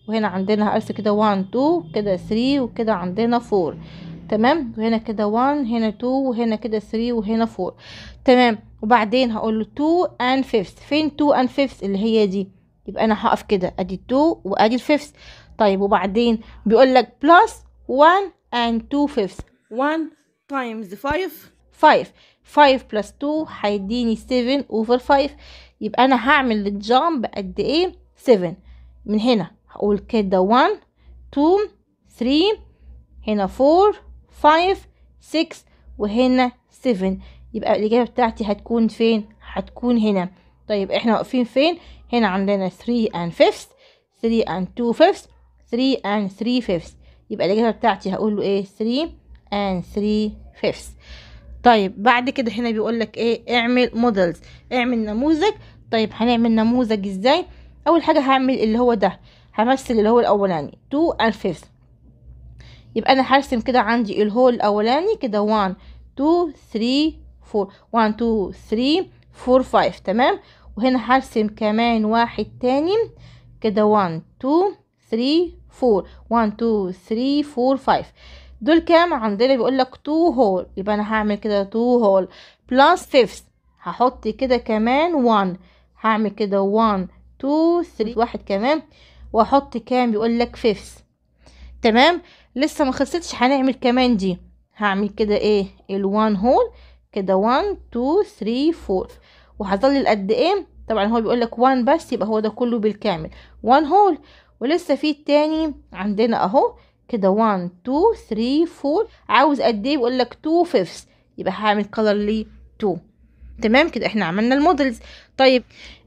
وهنا عندنا هقرس كده 1 2 كده 3 وكده عندنا 4 تمام وهنا كده 1 هنا 2 وهنا كده 3 وهنا 4 تمام وبعدين هقول له 2 and 5 فين 2 and 5 اللي هي دي يبقى انا هقف كده ادي 2 وادي 5 طيب وبعدين بيقول لك بلس 1 and 2 5 1 تايمز 5 5 5 بلس 2 هيديني 7 over 5 يبقى انا هعمل الجامب قد ايه 7 من هنا هقول كده 1 2 3 هنا 4 5 6 وهنا 7 يبقى الإجابة بتاعتي هتكون فين هتكون هنا طيب احنا واقفين فين هنا عندنا 3 and 5 3 and 2 5 3 and 3 5 يبقى الإجابة بتاعتي هقول له ايه 3 and 3 5 طيب بعد كده هنا بيقول لك ايه اعمل مودلز اعمل نموذج طيب هنعمل نموذج ازاي اول حاجه هعمل اللي هو ده همثل اللي هو الاولاني 2 and 5 يبقى انا هرسم كده عندي الهول الاولاني كده 1 2 3 4 1 2 3 4 5 تمام وهنا هرسم كمان واحد تاني كده 1 2 3 4 1 2 3 4 5 دول كام عندنا بيقول لك 2 هول يبقى انا هعمل كده 2 هول بلس 5 هحط كده كمان 1 هعمل كده 1 2 3 واحد كمان واحط كام بيقول لك فيفس تمام لسه ما خلصتش هنعمل كمان دي هعمل كده ايه الوان هول كده 1 2 3 4 وهظل قد ايه طبعا هو بيقول لك 1 بس يبقى هو ده كله بالكامل 1 هول ولسه في التاني عندنا اهو كده 1 2 3 4 عاوز قد ايه بيقول لك 2 فيفس يبقى هعمل كلر لي 2 تمام كده احنا عملنا المودلز طيب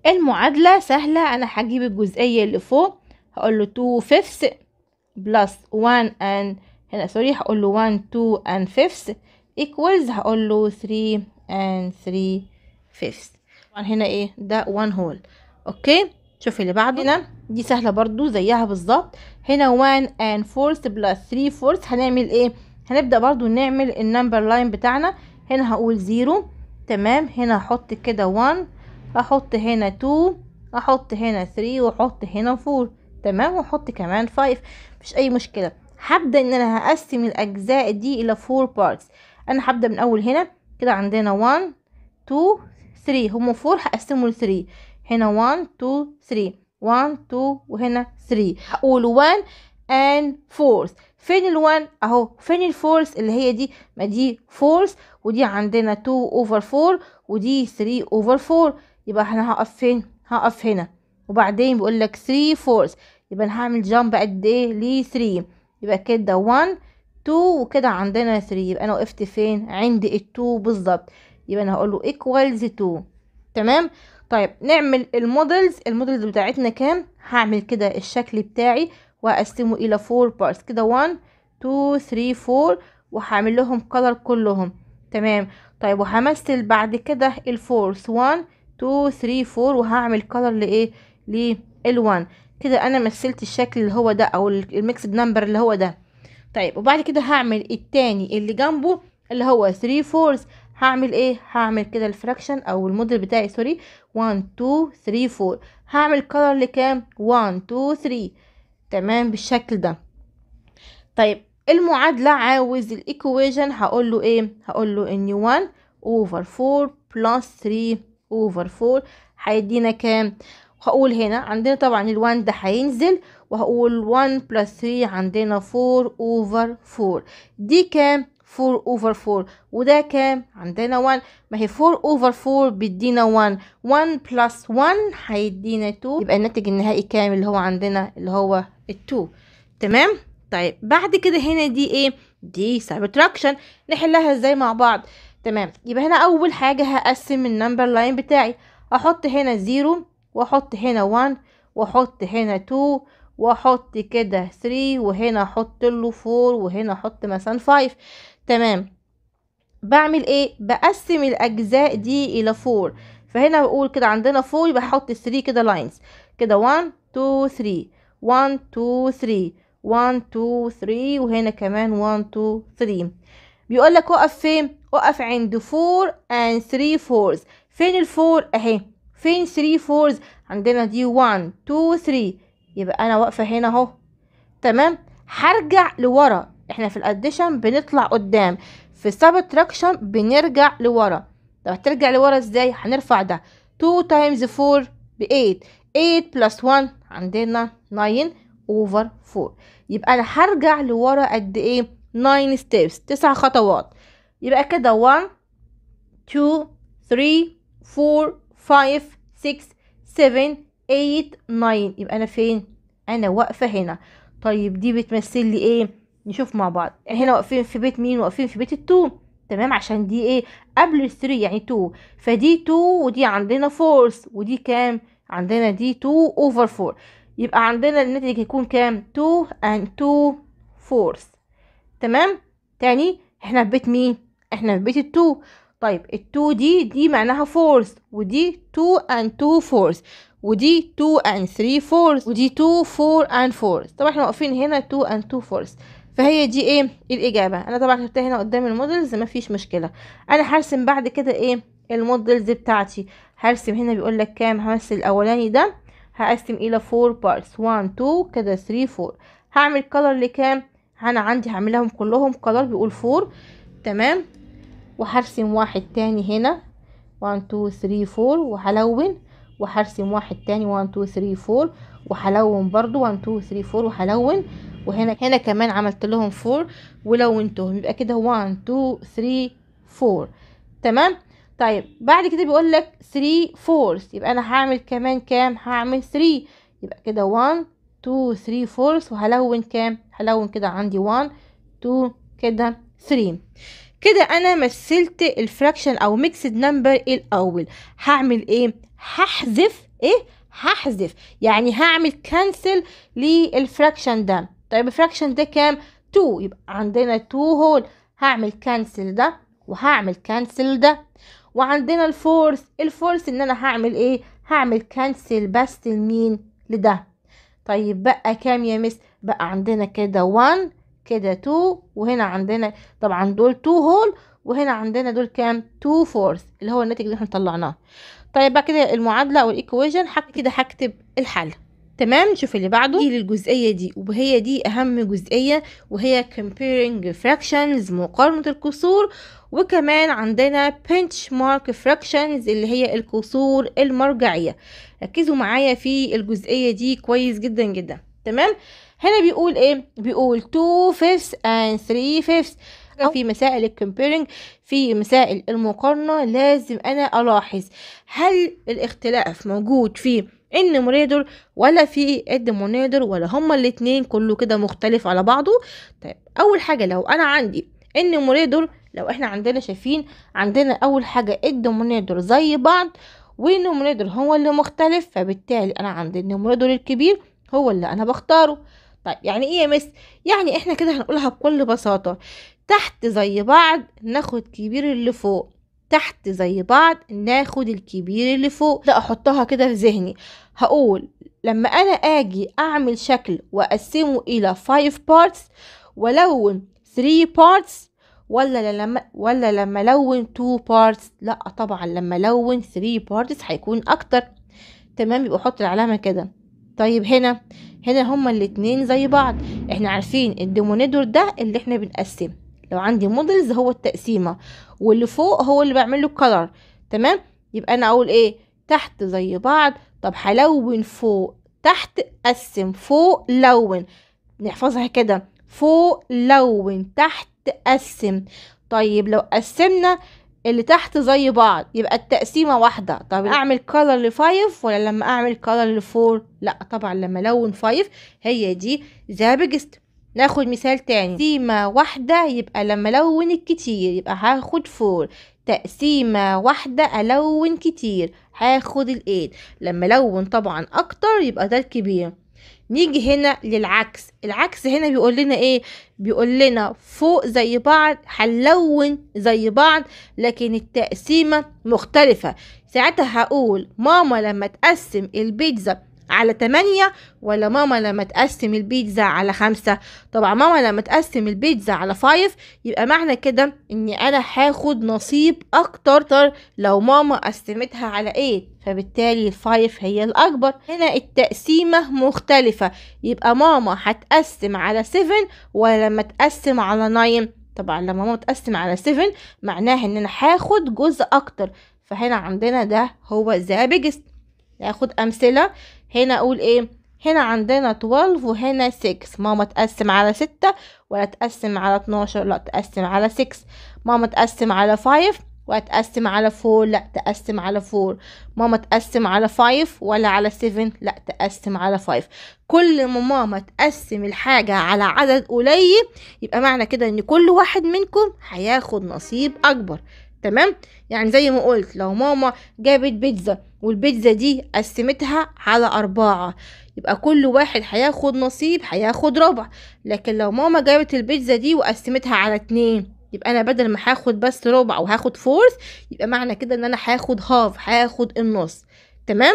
المعادله سهله انا هجيب الجزئيه اللي فوق هقول له 2 فيفث بلس 1 and هنا سوري هقول له 1 2 and fifth equals هقول له 3 and 3 fifth طبعا هنا ايه ده 1 هول اوكي شوف اللي بعده هنا دي سهله برضو زيها بالظبط هنا 1 and fourth plus 3 fourth هنعمل ايه هنبدا برضو نعمل النمبر لاين بتاعنا هنا هقول 0 تمام هنا هحط كده 1 احط هنا 2 احط هنا 3 واحط هنا 4 تمام واحط كمان 5 مفيش اي مشكله هبدا ان انا هقسم الاجزاء دي الى 4 بارتس انا هبدا من اول هنا كده عندنا 1 2 3 هم 4 هقسمه ل 3 هنا 1 2 3 1 2 وهنا 3 هقول 1 and فورس فين ال1 اهو فين الفورس اللي هي دي ما دي فورس ودي عندنا 2 اوفر 4 ودي 3 اوفر 4 يبقى احنا هقف فين هقف هنا وبعدين بقول لك 3 فورث يبقى انا هعمل جامب قد ايه ل 3 يبقى كده 1 2 وكده عندنا 3 يبقى انا وقفت فين عند ال2 بالظبط يبقى انا هقول له ايكوالز 2 تمام طيب نعمل المودلز المودلز بتاعتنا كام هعمل كده الشكل بتاعي واقسمه الى 4 بارتس كده 1 2 3 4 وهعمل لهم كلر كلهم تمام طيب وهمثل بعد كده الفورس 1 2 3 4 وهعمل كلر لايه لل1 كده انا مثلت الشكل اللي هو ده او الميكس نمبر اللي هو ده طيب وبعد كده هعمل التاني اللي جنبه اللي هو 3 فورث هعمل ايه هعمل كده الفراكشن او الموديل بتاعي سوري 1 2 3 4 هعمل كلر لكام 1 2 3 تمام بالشكل ده طيب المعادلة عاوز الايكويشن هقول له ايه هقول له ان 1 اوفر 4 بلس 3 اوفر 4 هيدينا كام هقول هنا عندنا طبعا الوان ده هينزل وهقول 1 بلس 3 عندنا 4 اوفر 4 دي كام 4 اوفر 4 وده كام عندنا 1 ما هي 4 اوفر 4 بيدينا 1 1 بلس 1 هيدينا 2 يبقى الناتج النهائي كام اللي هو عندنا اللي هو ال 2 تمام طيب بعد كده هنا دي ايه دي سبتراكشن نحلها ازاي مع بعض تمام يبقى هنا اول حاجه هقسم النمبر لاين بتاعي احط هنا 0 واحط هنا 1 واحط هنا 2 واحط كده 3 وهنا احط له 4 وهنا احط مثلا 5 تمام بعمل ايه بقسم الاجزاء دي الى 4 فهنا بقول كده عندنا 4 يبقى احط 3 كده لاينز كده 1 2 3 1 2 3 1 2 3 وهنا كمان 1 2 3 بيقول لك اقف فين اقف عند 4 and 3 4 فين الفور اهي فين 3 فورز عندنا دي 1 2 3 يبقى انا واقفه هنا اهو تمام هرجع لورا احنا في الاديشن بنطلع قدام في سبتراكشن بنرجع لورا طب هترجع لورا ازاي هنرفع ده 2 تايمز 4 ب 8 8 بلس 1 عندنا 9 اوفر 4 يبقى انا هرجع لورا قد ايه 9 ستيبس 9 خطوات يبقى كده 1 2 3 4 5 6 7 8 9 يبقى انا فين انا واقفه هنا طيب دي بتمثل لي ايه نشوف مع بعض هنا واقفين في بيت مين واقفين في بيت التو تمام عشان دي ايه قبل الثري يعني تو فدي تو ودي عندنا فورس ودي كام عندنا دي تو اوفر فور يبقى عندنا الناتج هيكون كام تو and تو فورس تمام تاني احنا في بيت مين احنا في بيت التو طيب ال 2 دي دي معناها فورث ودي 2 اند 2 فورث ودي 2 and 3 فورث ودي 2 4 and 4 طبعا احنا واقفين هنا 2 and 2 فورث فهي دي إيه؟, ايه الاجابه انا طبعا كتبتها هنا قدام المودلز مفيش مشكله انا هرسم بعد كده ايه المودلز بتاعتي هرسم هنا بيقول لك كام همثل الاولاني ده هقسم الى 4 بارتس 1 2 كده 3 4 هعمل كلر لكام انا عندي هعملهم كلهم كلر بيقول 4 تمام وهرسم واحد تاني هنا 1 2 3 4 وهلون وهرسم واحد تاني 1 2 3 4 وهلون برضو 1 2 3 4 وهلون وهنا هنا كمان عملت لهم 4 ولونتهم يبقى كده 1 2 3 4 تمام طيب بعد كده بيقول لك 3 فورس يبقى انا هعمل كمان كام هعمل 3 يبقى كده 1 2 3 فورس وهلون كام هلون كده عندي 1 2 كده 3 كده انا مثلت الفراكشن او ميكسد نمبر الاول هعمل ايه هحذف ايه هحذف يعني هعمل كانسل للفراكشن ده طيب الفراكشن ده كام 2 يبقى عندنا 2 هول هعمل كانسل ده وهعمل كانسل ده وعندنا الفورس الفورس ان انا هعمل ايه هعمل كانسل بس لمين لده طيب بقى كام يا مس بقى عندنا كده 1 كده تو وهنا عندنا طبعا دول تو هول وهنا عندنا دول كام تو فورث اللي هو الناتج اللي احنا طلعناه طيب بقى كده المعادله او الايكويشن كده هكتب الحل تمام نشوف اللي بعده دي للجزئيه دي وهي دي اهم جزئيه وهي comparing fractions مقارنه الكسور وكمان عندنا benchmark fractions اللي هي الكسور المرجعيه ركزوا معايا في الجزئيه دي كويس جدا جدا تمام هنا بيقول ايه بيقول 2 fifths and 3 fifths في مسائل الكومبيرنج في مسائل المقارنة لازم أنا ألاحظ هل الاختلاف موجود في النوميريتور ولا في الديمونيتور ولا هما الاتنين كله كده مختلف على بعضه طيب أول حاجة لو أنا عندي النوميريتور لو احنا عندنا شايفين عندنا أول حاجة الديمونيتور زي بعض والنوميريتور هو اللي مختلف فبالتالي أنا عندي النوميريتور الكبير هو اللي أنا بختاره طيب يعني ايه يا مس يعني احنا كده هنقولها بكل بساطة تحت زي بعض ناخد كبير اللي فوق تحت زي بعض ناخد الكبير اللي فوق ده احطها كده في ذهني هقول لما انا اجي اعمل شكل واقسمه الى 5 parts والون 3 parts ولا لما ولا لما الون 2 parts لا طبعا لما الون 3 parts هيكون اكتر تمام يبقى احط العلامه كده طيب هنا هنا هما الاتنين زي بعض احنا عارفين الديمونيدور ده اللي احنا بنقسم لو عندي مودلز هو التقسيمه واللي فوق هو اللي بعمل له الكلر تمام يبقى انا اقول ايه تحت زي بعض طب هلون فوق تحت قسم فوق لون نحفظها كده فوق لون تحت قسم طيب لو قسمنا اللي تحت زي بعض يبقى التقسيمة واحدة طب أه. اعمل color ل 5 ولا لما اعمل color ل 4 لا طبعا لما لون 5 هي دي the biggest ناخد مثال تاني تقسيمة واحدة يبقى لما لون الكتير يبقى هاخد 4 تقسيمة واحدة الون كتير هاخد ال 8 لما لون طبعا اكتر يبقى ده الكبير نيجي هنا للعكس العكس هنا بيقول لنا ايه بيقول لنا فوق زي بعض هنلون زي بعض لكن التقسيمه مختلفه ساعتها هقول ماما لما تقسم البيتزا على تمانية ولا ماما لما تقسم البيتزا على خمسة طبعا ماما لما تقسم البيتزا على فايف يبقى معنى كده اني انا هاخد نصيب اكتر لو ماما قسمتها على ايه فبالتالي الفايف هي الأكبر هنا التقسيمة مختلفة يبقى ماما هتقسم على ولا لما تقسم على ناين طبعا لما ماما تقسم على سيفن معناها ان انا هاخد جزء اكتر فهنا عندنا ده هو ذا بيجست ناخد امثله هنا اقول ايه هنا عندنا 12 وهنا 6 ماما تقسم على 6 ولا تقسم على 12 لا تقسم على 6 ماما تقسم على 5 ولا تقسم على 4 لا تقسم على 4 ماما تقسم على 5 ولا على 7 لا تقسم على 5 كل ما ماما تقسم الحاجة على عدد قليل يبقى معنى كده ان كل واحد منكم هياخد نصيب اكبر تمام يعني زي ما قلت لو ماما جابت بيتزا والبيتزا دي قسمتها على أربعة يبقى كل واحد هياخد نصيب هياخد ربع لكن لو ماما جابت البيتزا دي وقسمتها على اتنين يبقى انا بدل ما هاخد بس ربع وهاخد فورث يبقى معنى كده ان انا هاخد هاف هاخد النص تمام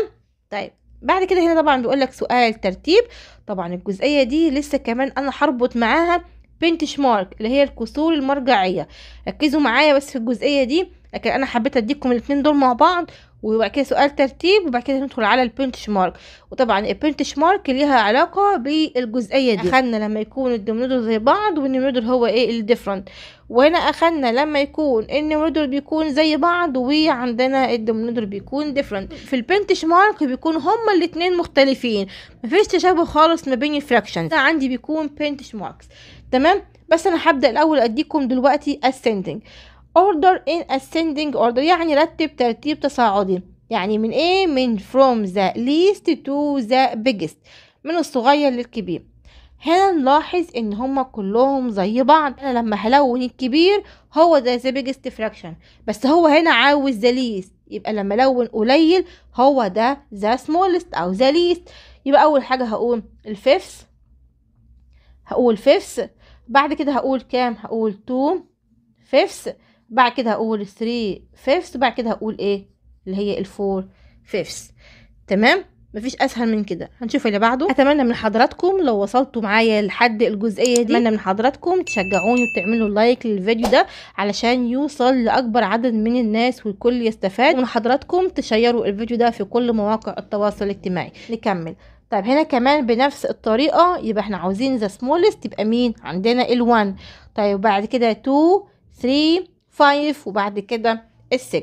طيب بعد كده هنا طبعا بيقول لك سؤال ترتيب طبعا الجزئيه دي لسه كمان انا هربط معاها بنتش مارك اللي هي الكسور المرجعيه ركزوا معايا بس في الجزئيه دي لكن انا حبيت اديكم الاثنين دول مع بعض وبعد كده سؤال ترتيب وبعد كده ندخل على البنتش مارك وطبعا البنتش مارك ليها علاقه بالجزئيه دي اخدنا لما يكون الدومينودور زي بعض والنيمودور هو ايه الديفرنت وهنا اخدنا لما يكون النيمودور بيكون زي بعض وعندنا الدومينودور بيكون ديفرنت في البنتش مارك بيكون هما الاثنين مختلفين مفيش تشابه خالص ما بين الفراكشنز عندي بيكون بنتش ماركس تمام بس انا هبدا الاول اديكم دلوقتي ascending order in ascending order يعني رتب ترتيب تصاعدي يعني من ايه من from the least to the biggest من الصغير للكبير هنا نلاحظ ان هما كلهم زي بعض انا لما هلون الكبير هو ده the biggest fraction بس هو هنا عاوز the least يبقى لما الون قليل هو ده the smallest او the least يبقى اول حاجه هقول الفيفث هقول فيفس بعد كده هقول كام هقول 2 فيفس بعد كده هقول 3 فيفس بعد كده هقول ايه اللي هي الفور فيفس تمام مفيش اسهل من كده هنشوف اللي بعده اتمنى من حضراتكم لو وصلتوا معايا لحد الجزئيه دي اتمنى من حضراتكم تشجعوني وتعملوا لايك للفيديو ده علشان يوصل لاكبر عدد من الناس والكل يستفاد ومن حضراتكم تشيروا الفيديو ده في كل مواقع التواصل الاجتماعي نكمل طيب هنا كمان بنفس الطريقة يبقى احنا عاوزين the smallest يبقى مين عندنا ال1 طيب بعد كده 2 3 5 وبعد كده ال6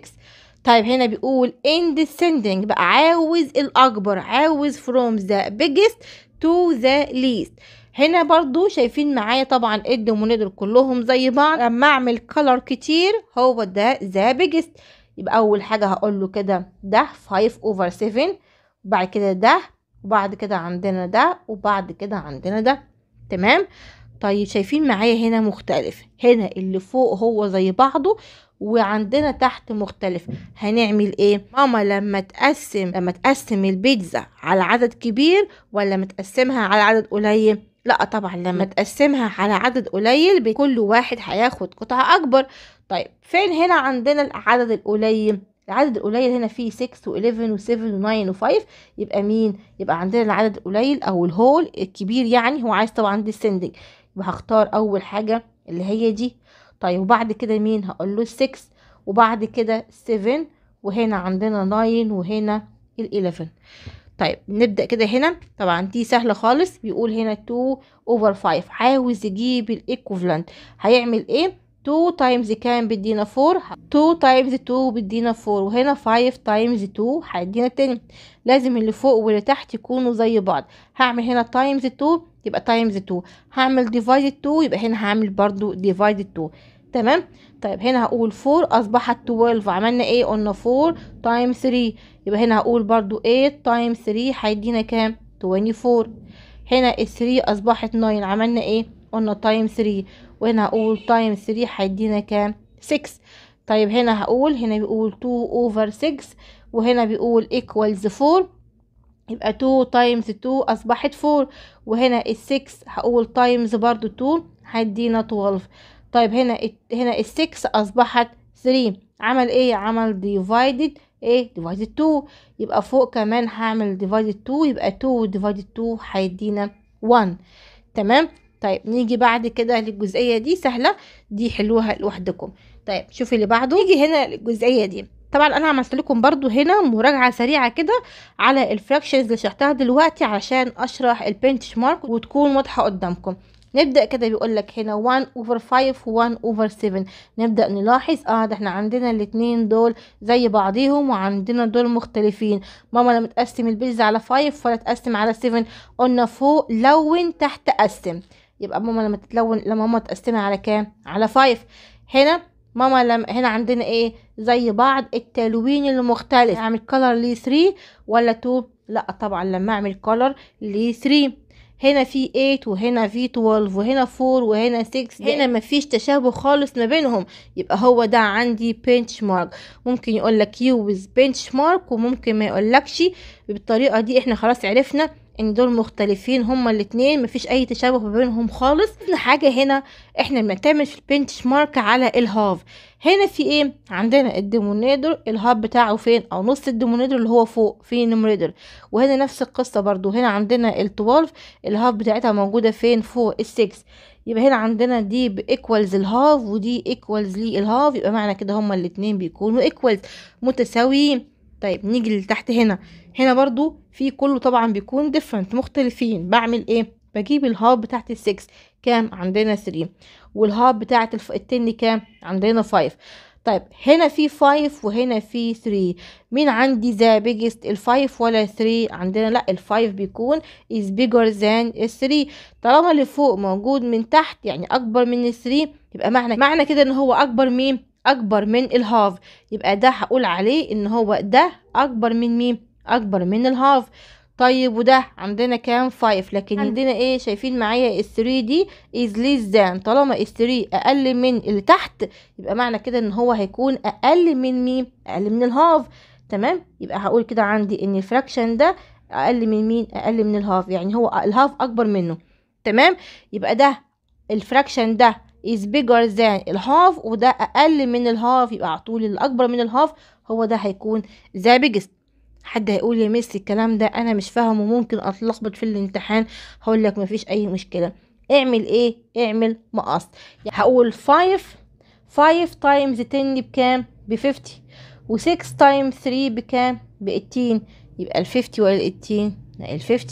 طيب هنا بيقول in descending بقى عاوز الأكبر عاوز from the biggest to the least هنا برضو شايفين معايا طبعا الدومينيتور كلهم زي بعض لما اعمل color كتير هو ده the biggest يبقى اول حاجه هقول له كده ده 5 over 7 بعد كده ده وبعد كده عندنا ده وبعد كده عندنا ده تمام طيب شايفين معايا هنا مختلف هنا اللي فوق هو زي بعضه وعندنا تحت مختلف هنعمل ايه ماما لما تقسم لما تقسم البيتزا على عدد كبير ولا متقسمها على عدد قليل لا طبعا لما تقسمها على عدد قليل كل واحد هياخد قطعه اكبر طيب فين هنا عندنا العدد القليل العدد القليل هنا فيه 6 و11 و7 و9 و5 يبقى مين يبقى عندنا العدد القليل او الهول الكبير يعني هو عايز طبعا ديسندنج يبقى هختار اول حاجه اللي هي دي طيب وبعد كده مين هقول له 6 وبعد كده 7 وهنا عندنا 9 وهنا ال11 طيب نبدا كده هنا طبعا دي سهله خالص بيقول هنا 2 اوفر 5 عاوز يجيب الايكوفلنت هيعمل ايه 2 تايمز كام بيدينا 4 2 تايمز 2 بيدينا 4 وهنا 5 تايمز 2 هيدينا تاني لازم اللي فوق واللي تحت يكونوا زي بعض هعمل هنا تايمز 2 يبقى تايمز 2 هعمل ديفايد 2 يبقى هنا هعمل برضو ديفايد 2 تمام طيب هنا هقول 4 اصبحت 12 عملنا ايه قلنا 4 تايم 3 يبقى هنا هقول برضو 8 تايم 3 هيدينا كام 24 هنا ال 3 اصبحت 9 عملنا ايه قلنا تايم 3 وهنا هقول تايم 3 هيدينا كام 6 طيب هنا هقول هنا بيقول 2 اوفر 6 وهنا بيقول ايكوالز 4 يبقى 2 تايمز 2 اصبحت 4 وهنا ال6 هقول تايمز برضو 2 هيدينا 12 طيب هنا هنا ال6 اصبحت 3 عمل ايه عمل ديفايدد ايه ديفايدد 2 يبقى فوق كمان هعمل ديفايدد 2 يبقى 2 ديفايدد 2 هيدينا 1 تمام طيب نيجي بعد كده للجزئية دي سهلة دي حلوها لوحدكم طيب شوفي اللي بعده نيجي هنا للجزئية دي طبعا انا عملت لكم برضو هنا مراجعه سريعه كده على الفراكشنز اللي شرحتها دلوقتي علشان اشرح البنش مارك وتكون واضحه قدامكم نبدا كده بيقول لك هنا 1 اوفر 5 و 1 اوفر 7 نبدا نلاحظ اه ده احنا عندنا الاثنين دول زي بعضيهم وعندنا دول مختلفين ماما لما تقسم البيز على 5 ولا تقسم على 7 قلنا فوق لون تحت قسم يبقى ماما لما تتلون لما ماما تقسمها على كام على فايف هنا ماما لما هنا عندنا ايه زي بعض التلوين المختلف اعمل كلر لي 3 ولا 2 لا طبعا لما اعمل كلر لي 3 هنا في 8 وهنا في 12 وهنا 4 وهنا 6 هنا مفيش تشابه خالص ما بينهم يبقى هو ده عندي بنش مارك ممكن يقول لك يوز بنش مارك وممكن ما يقولكش بالطريقه دي احنا خلاص عرفنا ان دول مختلفين هما الاتنين مفيش اي تشابه ما بينهم خالص حاجة هنا احنا بنعتمد في البنش مارك على الهاف هنا في ايه عندنا الديمونيدور الهاب بتاعه فين او نص الديمونيدور اللي هو فوق في نومريدور وهنا نفس القصة برضو هنا عندنا ال12 الهاف بتاعتها موجودة فين فوق ال6 يبقى هنا عندنا دي بايكوالز الهاف ودي ايكوالز لي الهاف يبقى معنى كده هما الاتنين بيكونوا ايكوالز متساويين طيب نيجي لتحت هنا هنا برضو في كله طبعا بيكون ديفرنت مختلفين بعمل ايه بجيب الهاب بتاعت السكس كام عندنا 3 والهاب بتاعت التن كام عندنا 5 طيب هنا في 5 وهنا في 3 مين عندي ذا بيجست ال5 ولا 3 عندنا لا ال5 بيكون is bigger than 3 طالما اللي فوق موجود من تحت يعني اكبر من 3 يبقى معنى معنى كده ان هو اكبر مين اكبر من الهاف يبقى ده هقول عليه ان هو ده اكبر من مين اكبر من الهاف طيب وده عندنا كام 5 لكن عندنا ايه شايفين معايا الثري 3 دي از ليس ذان طالما الثري 3 اقل من اللي تحت يبقى معنى كده ان هو هيكون اقل من مين اقل من الهاف تمام يبقى هقول كده عندي ان الفراكشن ده اقل من مين اقل من الهاف يعني هو الهاف اكبر منه تمام يبقى ده الفراكشن ده is bigger than الهاف وده اقل من الهاف يبقى على طول اللي اكبر من الهاف هو ده هيكون the biggest حد هيقول يا ميسي الكلام ده انا مش فاهمه ممكن اتلخبط في الامتحان هقول لك مفيش اي مشكله اعمل ايه اعمل مقص هقول 5 5 تايمز 10 بكام ب 50 و6 تايمز 3 بكام ب 18 يبقى ال 50 ولا ال 18 لا ال 50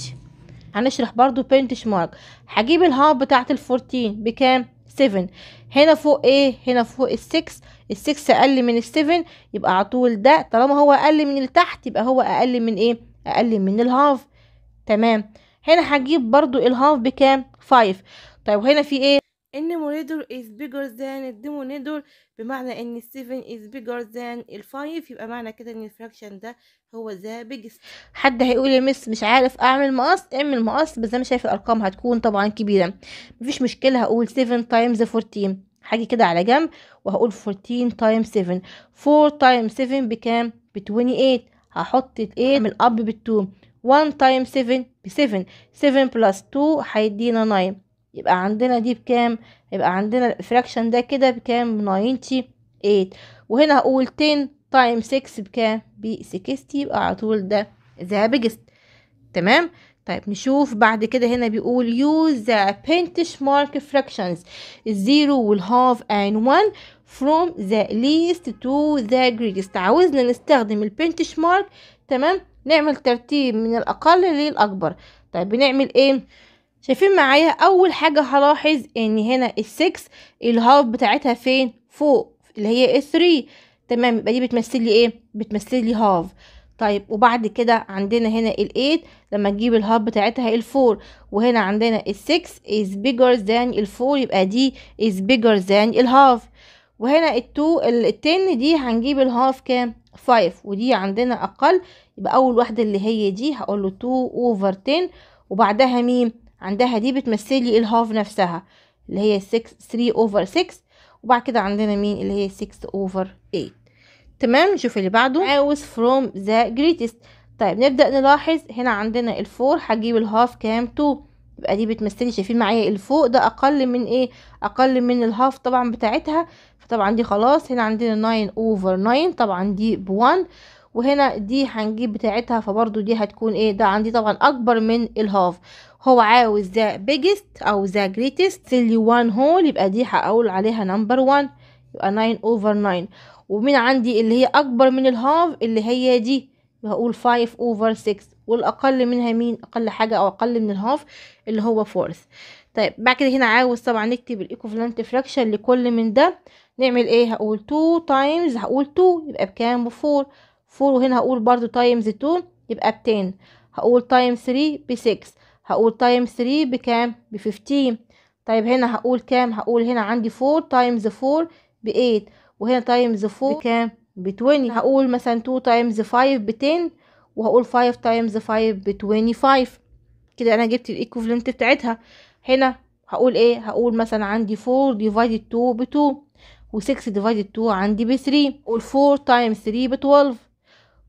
هنشرح برضو بنتش مارك هجيب الهاب بتاعت ال 14 بكام 7 هنا فوق ايه هنا فوق ال 6 6 اقل من 7 يبقى على طول ده طالما هو اقل من اللي تحت يبقى هو اقل من ايه اقل من الهاف تمام هنا هجيب برضو الهاف بكام فايف طيب هنا في ايه النيموريدور is bigger than الديمونيدور بمعنى ان السيفن is bigger than الفايف يبقى معنى كده ان الفراكشن ده هو ذا بيجست حد هيقول يا مس مش عارف اعمل مقص اعمل مقص بس انا شايف الارقام هتكون طبعا كبيره مفيش مشكله هقول 7 تايمز 14 هاجي كده على جنب وهقول 14 تايم 7 4 تايم 7 بكام ب 28 هحط ال 8 من اب بال 2 1 تايم 7 ب 7 7 بلس 2 هيدينا 9 يبقى عندنا دي بكام يبقى عندنا الفراكشن ده كده بكام 98 وهنا هقول 10 تايم 6 بكام ب 60 يبقى على طول ده ذا بيجست تمام طيب نشوف بعد كده هنا بيقول use the mark fractions الزيرو والهاف and one from the least to the greatest عاوزنا نستخدم mark تمام نعمل ترتيب من الأقل للأكبر طيب بنعمل ايه شايفين معايا أول حاجة هلاحظ ان هنا السكس الهاف بتاعتها فين فوق اللي هي 3 تمام يبقى دي بتمثل لي ايه بتمثل لي هاف طيب وبعد كده عندنا هنا ال8 لما تجيب الهاب بتاعتها ال4 وهنا عندنا ال6 is bigger than ال4 يبقى دي is bigger than الهاف وهنا ال2 10 دي هنجيب الهاف كام 5 ودي عندنا اقل يبقى اول واحده اللي هي دي هقول له 2 اوفر 10 وبعدها مين عندها دي بتمثلي لي الهاف نفسها اللي هي 6 3 اوفر 6 وبعد كده عندنا مين اللي هي 6 اوفر 8 تمام نشوف اللي بعده عاوز from the greatest طيب نبدأ نلاحظ هنا عندنا الفور هجيب الهاف كام تو يبقى دي بتمثلي شايفين معايا الفوق ده اقل من ايه اقل من الهاف طبعا بتاعتها فطبعا دي خلاص هنا عندنا 9 اوفر 9 طبعا دي ب1 وهنا دي هنجيب بتاعتها فبرضو دي هتكون ايه ده عندي طبعا اكبر من الهاف هو عاوز ذا بيجست او ذا جريتست اللي 1 هول يبقى دي هقول عليها نمبر 1 يبقى 9 اوفر 9 ومن عندي اللي هي أكبر من الهاف اللي هي دي بقول 5 اوفر 6 والأقل منها مين أقل حاجة أو أقل من الهاف اللي هو فورث طيب بعد كده هنا عاوز طبعا نكتب الإيكوفلانت فراكشن لكل من ده نعمل إيه هقول 2 تايمز هقول 2 يبقى بكام ب 4 4 وهنا هقول برضو تايمز 2 يبقى ب 10 هقول تايم 3 ب 6 هقول تايم 3 بكام ب 15 طيب هنا هقول كام هقول هنا عندي 4 تايمز 4 ب 8 وهنا تايمز 4 بكام ب 20 نعم. هقول مثلا 2 تايمز 5 ب 10 وهقول 5 تايمز 5 ب 25 كده انا جبت الايكوفلنت بتاعتها هنا هقول ايه هقول مثلا عندي 4 ديفايدد 2 ب 2 و6 ديفايدد 2 عندي ب 3 وال4 تايمز 3 ب 12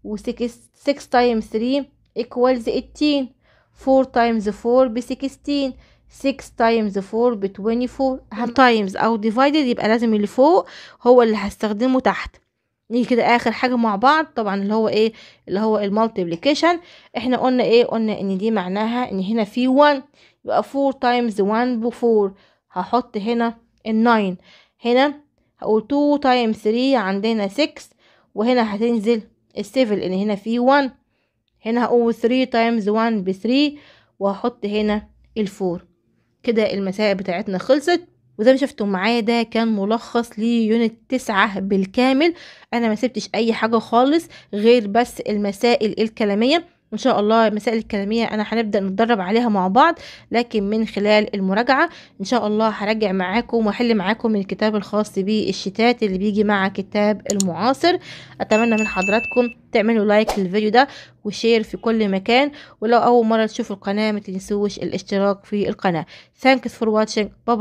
و6 تايمز 3 ايكوالز 18 4 تايمز 4 ب 16 6 تايمز 4 ب 24 تايمز او ديفايدد يبقى لازم اللي فوق هو اللي هستخدمه تحت نيجي كده اخر حاجه مع بعض طبعا اللي هو ايه اللي هو المالتيبليكيشن احنا قلنا ايه قلنا ان دي معناها ان هنا في 1 يبقى 4 تايمز 1 ب 4 هحط هنا ال 9 هنا هقول 2 تايمز 3 عندنا 6 وهنا هتنزل ال 7 لان هنا في 1 هنا هقول 3 تايمز 1 ب 3 وهحط هنا الفور كده المسائل بتاعتنا خلصت وزي ما شفتوا معايا ده كان ملخص ليونت تسعة بالكامل انا ما سبتش اي حاجة خالص غير بس المسائل الكلامية ان شاء الله المسائل الكلامية أنا هنبدأ نتدرب عليها مع بعض لكن من خلال المراجعة إن شاء الله هراجع معاكم وأحل معاكم من الكتاب الخاص بالشتات اللي بيجي مع كتاب المعاصر أتمنى من حضراتكم تعملوا لايك للفيديو ده وشير في كل مكان ولو أول مرة تشوفوا القناة ما تنسوش الاشتراك في القناة Thanks for watching -bye.